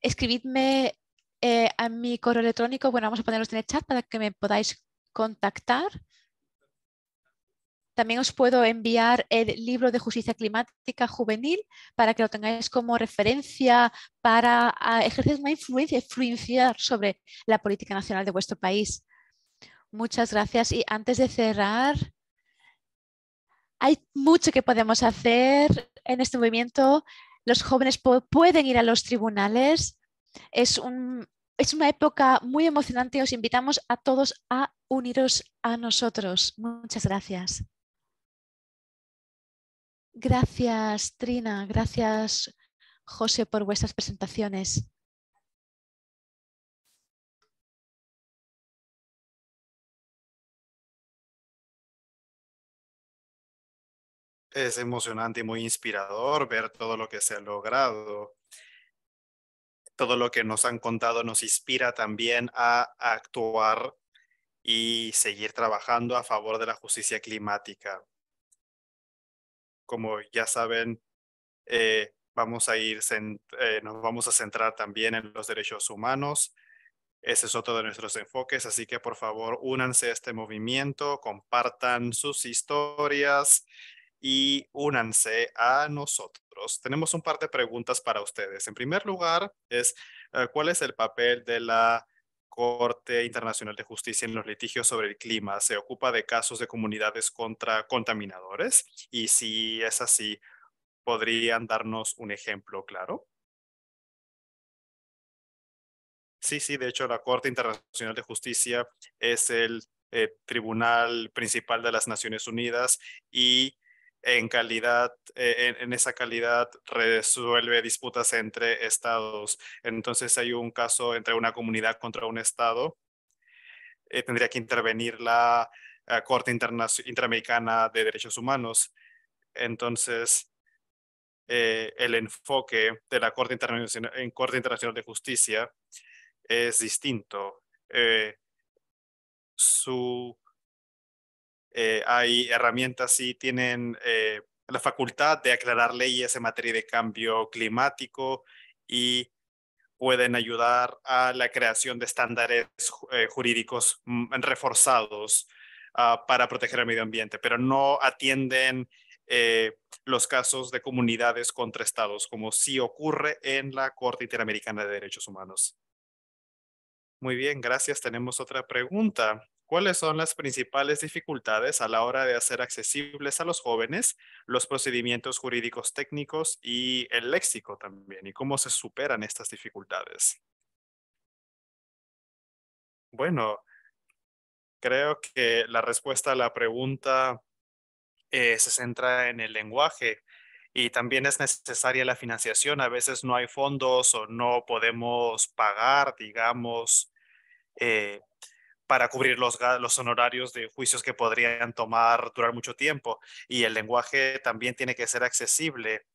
escribidme eh, a mi correo electrónico. Bueno, vamos a ponerlos en el chat para que me podáis contactar. También os puedo enviar el libro de justicia climática juvenil para que lo tengáis como referencia para ah, ejercer una influencia, influenciar sobre la política nacional de vuestro país. Muchas gracias. Y antes de cerrar, hay mucho que podemos hacer en este movimiento. Los jóvenes pueden ir a los tribunales es, una época muy emocionante. Os invitamos a todos a uniros a nosotros. Muchas gracias. Gracias, Trina. Gracias, José, por vuestras presentaciones. Es emocionante y muy inspirador ver todo lo que se ha logrado todo lo que nos han contado nos inspira también a, actuar y seguir trabajando a favor de la justicia climática. Como ya saben, eh, vamos a ir, eh, nos vamos a centrar también en los derechos humanos. Ese es otro de nuestros enfoques, así que por favor únanse a este movimiento, compartan sus historias y únanse a nosotros. Tenemos un par de preguntas para ustedes. En primer lugar, es eh, ¿cuál es el papel de la Corte Internacional de Justicia en los litigios sobre el clima? ¿Se ocupa de casos de comunidades contra contaminadores? Y si es así, ¿podrían darnos un ejemplo claro? Sí, sí, de hecho la Corte Internacional de Justicia es el eh, tribunal principal de las Naciones Unidas y en calidad, eh, en, esa calidad resuelve disputas entre estados. Entonces hay un caso entre una comunidad contra un estado, eh, tendría que intervenir la eh, Corte Interamericana de Derechos Humanos. Entonces, el enfoque de la Corte Internacional, en Corte Internacional de Justicia es distinto. su eh, hay herramientas y tienen eh, la facultad de aclarar leyes en materia de cambio climático y pueden ayudar a la creación de estándares eh, jurídicos mm, reforzados ah, para proteger el medio ambiente, pero no atienden los casos de comunidades contra estados, como sí ocurre en la Corte Interamericana de Derechos Humanos. Muy bien, gracias. Tenemos otra pregunta. ¿Cuáles son las principales dificultades a la hora de hacer accesibles a los jóvenes los procedimientos jurídicos técnicos y el léxico también? ¿Y cómo se superan estas dificultades? Bueno, creo que la respuesta a la pregunta eh, se centra en el lenguaje y también es necesaria la financiación. A veces no hay fondos o no podemos pagar, digamos, eh, para cubrir los, honorarios de juicios que podrían tomar, durar mucho tiempo. Y el lenguaje también tiene que ser accesible.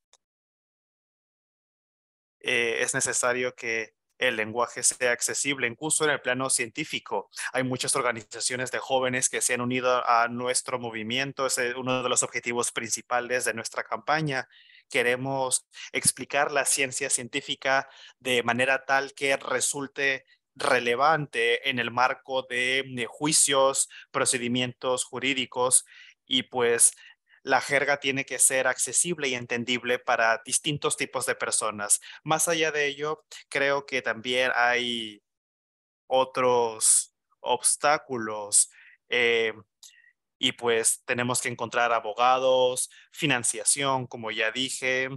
Eh, es necesario que el lenguaje sea accesible, incluso en el plano científico. Hay muchas organizaciones de jóvenes que se han unido a nuestro movimiento, es eh, uno de los objetivos principales de nuestra campaña. Queremos explicar la ciencia científica de manera tal que resulte relevante en el marco de, juicios, procedimientos jurídicos y pues la jerga tiene que ser accesible y entendible para distintos tipos de personas. Más allá de ello, creo que también hay otros obstáculos eh, y pues tenemos que encontrar abogados, financiación, como ya dije,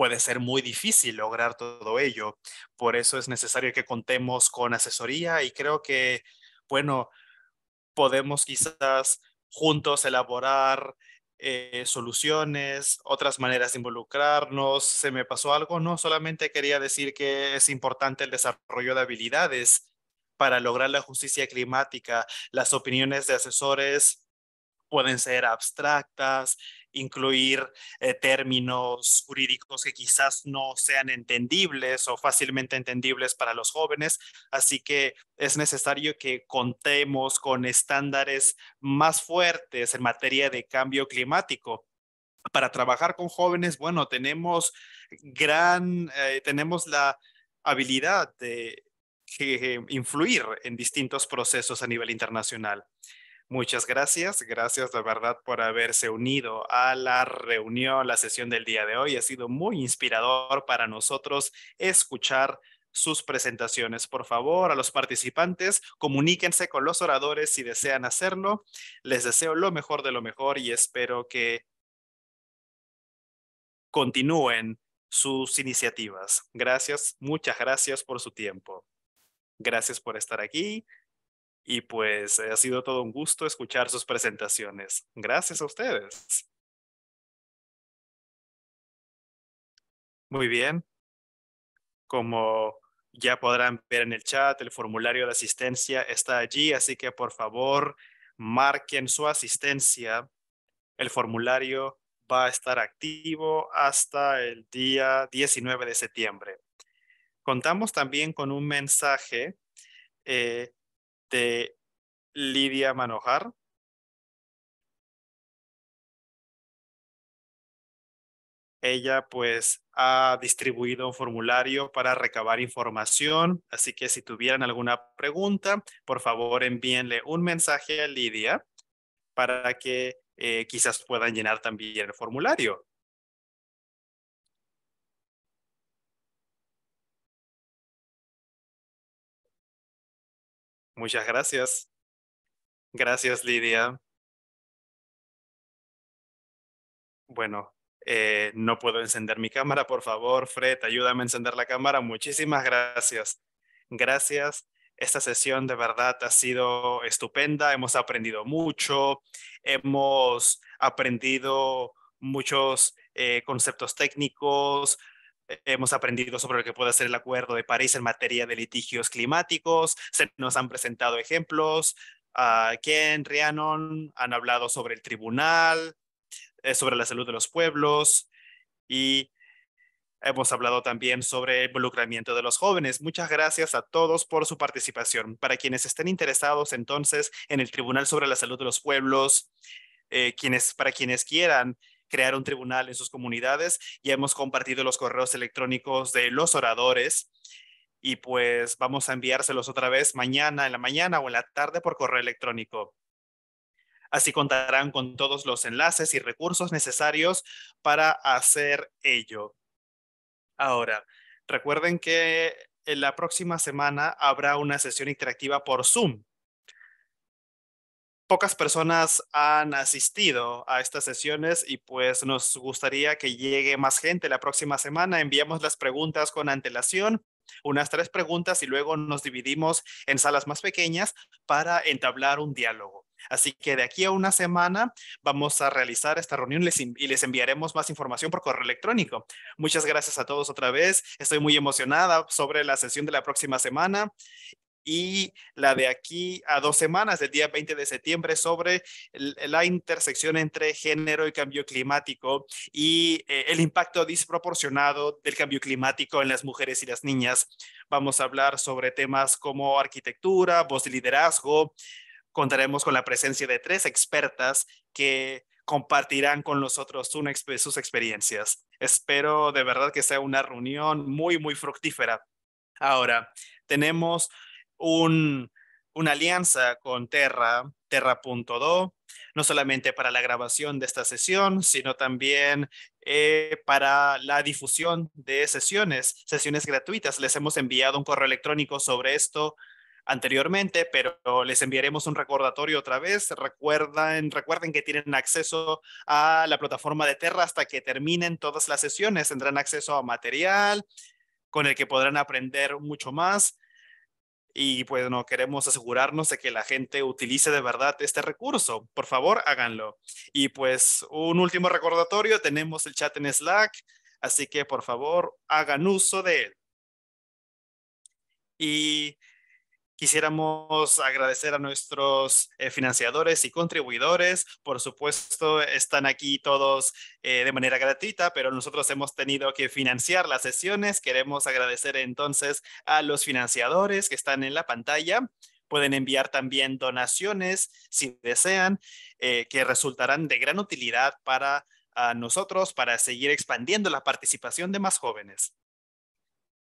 puede ser muy difícil lograr todo ello. Por eso es necesario que contemos con asesoría y creo que, bueno, podemos quizás juntos elaborar eh, soluciones, otras maneras de involucrarnos. ¿Se me pasó algo? No, solamente quería decir que es importante el desarrollo de habilidades para lograr la justicia climática. Las opiniones de asesores pueden ser abstractas, incluir eh, términos jurídicos que quizás no sean entendibles o fácilmente entendibles para los jóvenes. Así que es necesario que contemos con estándares más fuertes en materia de cambio climático. Para trabajar con jóvenes, bueno, tenemos gran, eh, tenemos la habilidad de eh, influir en distintos procesos a nivel internacional. Muchas gracias, gracias de verdad por haberse unido a la reunión, la sesión del día de hoy. Ha sido muy inspirador para nosotros escuchar sus presentaciones. Por favor, a los participantes, comuníquense con los oradores si desean hacerlo. Les deseo lo mejor de lo mejor y espero que continúen sus iniciativas. Gracias, muchas gracias por su tiempo. Gracias por estar aquí. Y pues ha sido todo un gusto escuchar sus presentaciones. Gracias a ustedes. Muy bien. Como ya podrán ver en el chat, el formulario de asistencia está allí, así que por favor marquen su asistencia. El formulario va a estar activo hasta el día 19 de septiembre. Contamos también con un mensaje eh, de Lidia Manojar. Ella pues ha distribuido un formulario para recabar información, así que si tuvieran alguna pregunta, por favor envíenle un mensaje a Lidia para que eh, quizás puedan llenar también el formulario. Muchas gracias. Gracias, Lidia. Bueno, eh, no puedo encender mi cámara, por favor, Fred, ayúdame a encender la cámara. Muchísimas gracias. Gracias. Esta sesión de verdad ha sido estupenda. Hemos aprendido mucho. Hemos aprendido muchos eh, conceptos técnicos, Hemos aprendido sobre lo que puede ser el Acuerdo de París en materia de litigios climáticos. Se nos han presentado ejemplos. Ah, Ken, Rhiannon han hablado sobre el tribunal, eh, sobre la salud de los pueblos y hemos hablado también sobre el involucramiento de los jóvenes. Muchas gracias a todos por su participación. Para quienes estén interesados entonces en el Tribunal sobre la Salud de los Pueblos, eh, quienes, para quienes quieran crear un tribunal en sus comunidades. Ya hemos compartido los correos electrónicos de los oradores y pues vamos a enviárselos otra vez mañana en la mañana o en la tarde por correo electrónico. Así contarán con todos los enlaces y recursos necesarios para hacer ello. Ahora, recuerden que en la próxima semana habrá una sesión interactiva por Zoom pocas personas han asistido a estas sesiones y pues nos gustaría que llegue más gente la próxima semana. Enviamos las preguntas con antelación, unas tres preguntas y luego nos dividimos en salas más pequeñas para entablar un diálogo. Así que de aquí a una semana vamos a realizar esta reunión y les enviaremos más información por correo electrónico. Muchas gracias a todos otra vez. Estoy muy emocionada sobre la sesión de la próxima semana y la de aquí a dos semanas, del día 20 de septiembre, sobre la intersección entre género y cambio climático y eh, el impacto desproporcionado del cambio climático en las mujeres y las niñas. Vamos a hablar sobre temas como arquitectura, voz de liderazgo. Contaremos con la presencia de tres expertas que compartirán con nosotros sus experiencias. Espero de verdad que sea una reunión muy, muy fructífera. Ahora, tenemos un, una alianza con Terra, Terra.do, no solamente para la grabación de esta sesión, sino también eh, para la difusión de sesiones, sesiones gratuitas. Les hemos enviado un correo electrónico sobre esto anteriormente, pero les enviaremos un recordatorio otra vez. recuerden que tienen acceso a la plataforma de Terra hasta que terminen todas las sesiones. Tendrán acceso a material con el que podrán aprender mucho más y pues no queremos asegurarnos de que la gente utilice de verdad este recurso. Por favor, háganlo. Y pues un último recordatorio, tenemos el chat en Slack, así que por favor, hagan uso de él. Y Quisiéramos agradecer a nuestros eh, financiadores y contribuidores. Por supuesto, están aquí todos eh, de manera gratuita, pero nosotros hemos tenido que financiar las sesiones. Queremos agradecer entonces a los financiadores que están en la pantalla. Pueden enviar también donaciones si desean, eh, que resultarán de gran utilidad para nosotros, para seguir expandiendo la participación de más jóvenes.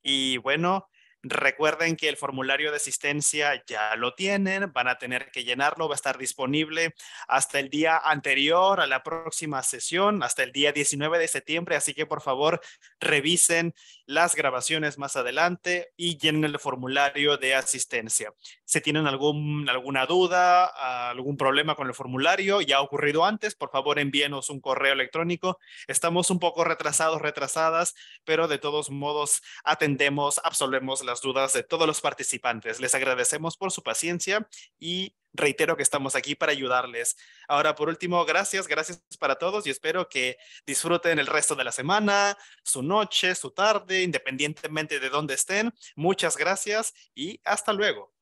Y bueno, Recuerden que el formulario de asistencia ya lo tienen, van a tener que llenarlo, va a estar disponible hasta el día anterior a la próxima sesión, hasta el día 19 de septiembre, así que por favor revisen las grabaciones más adelante y llenen el formulario de asistencia. Si tienen algún, alguna duda, algún problema con el formulario, ya ha ocurrido antes, por favor envíenos un correo electrónico. Estamos un poco retrasados, retrasadas, pero de todos modos atendemos, absolvemos las dudas de todos los participantes. Les agradecemos por su paciencia y reitero que estamos aquí para ayudarles. Ahora, por último, gracias, gracias para todos y espero que disfruten el resto de la semana, su noche, su tarde, independientemente de dónde estén. Muchas gracias y hasta luego.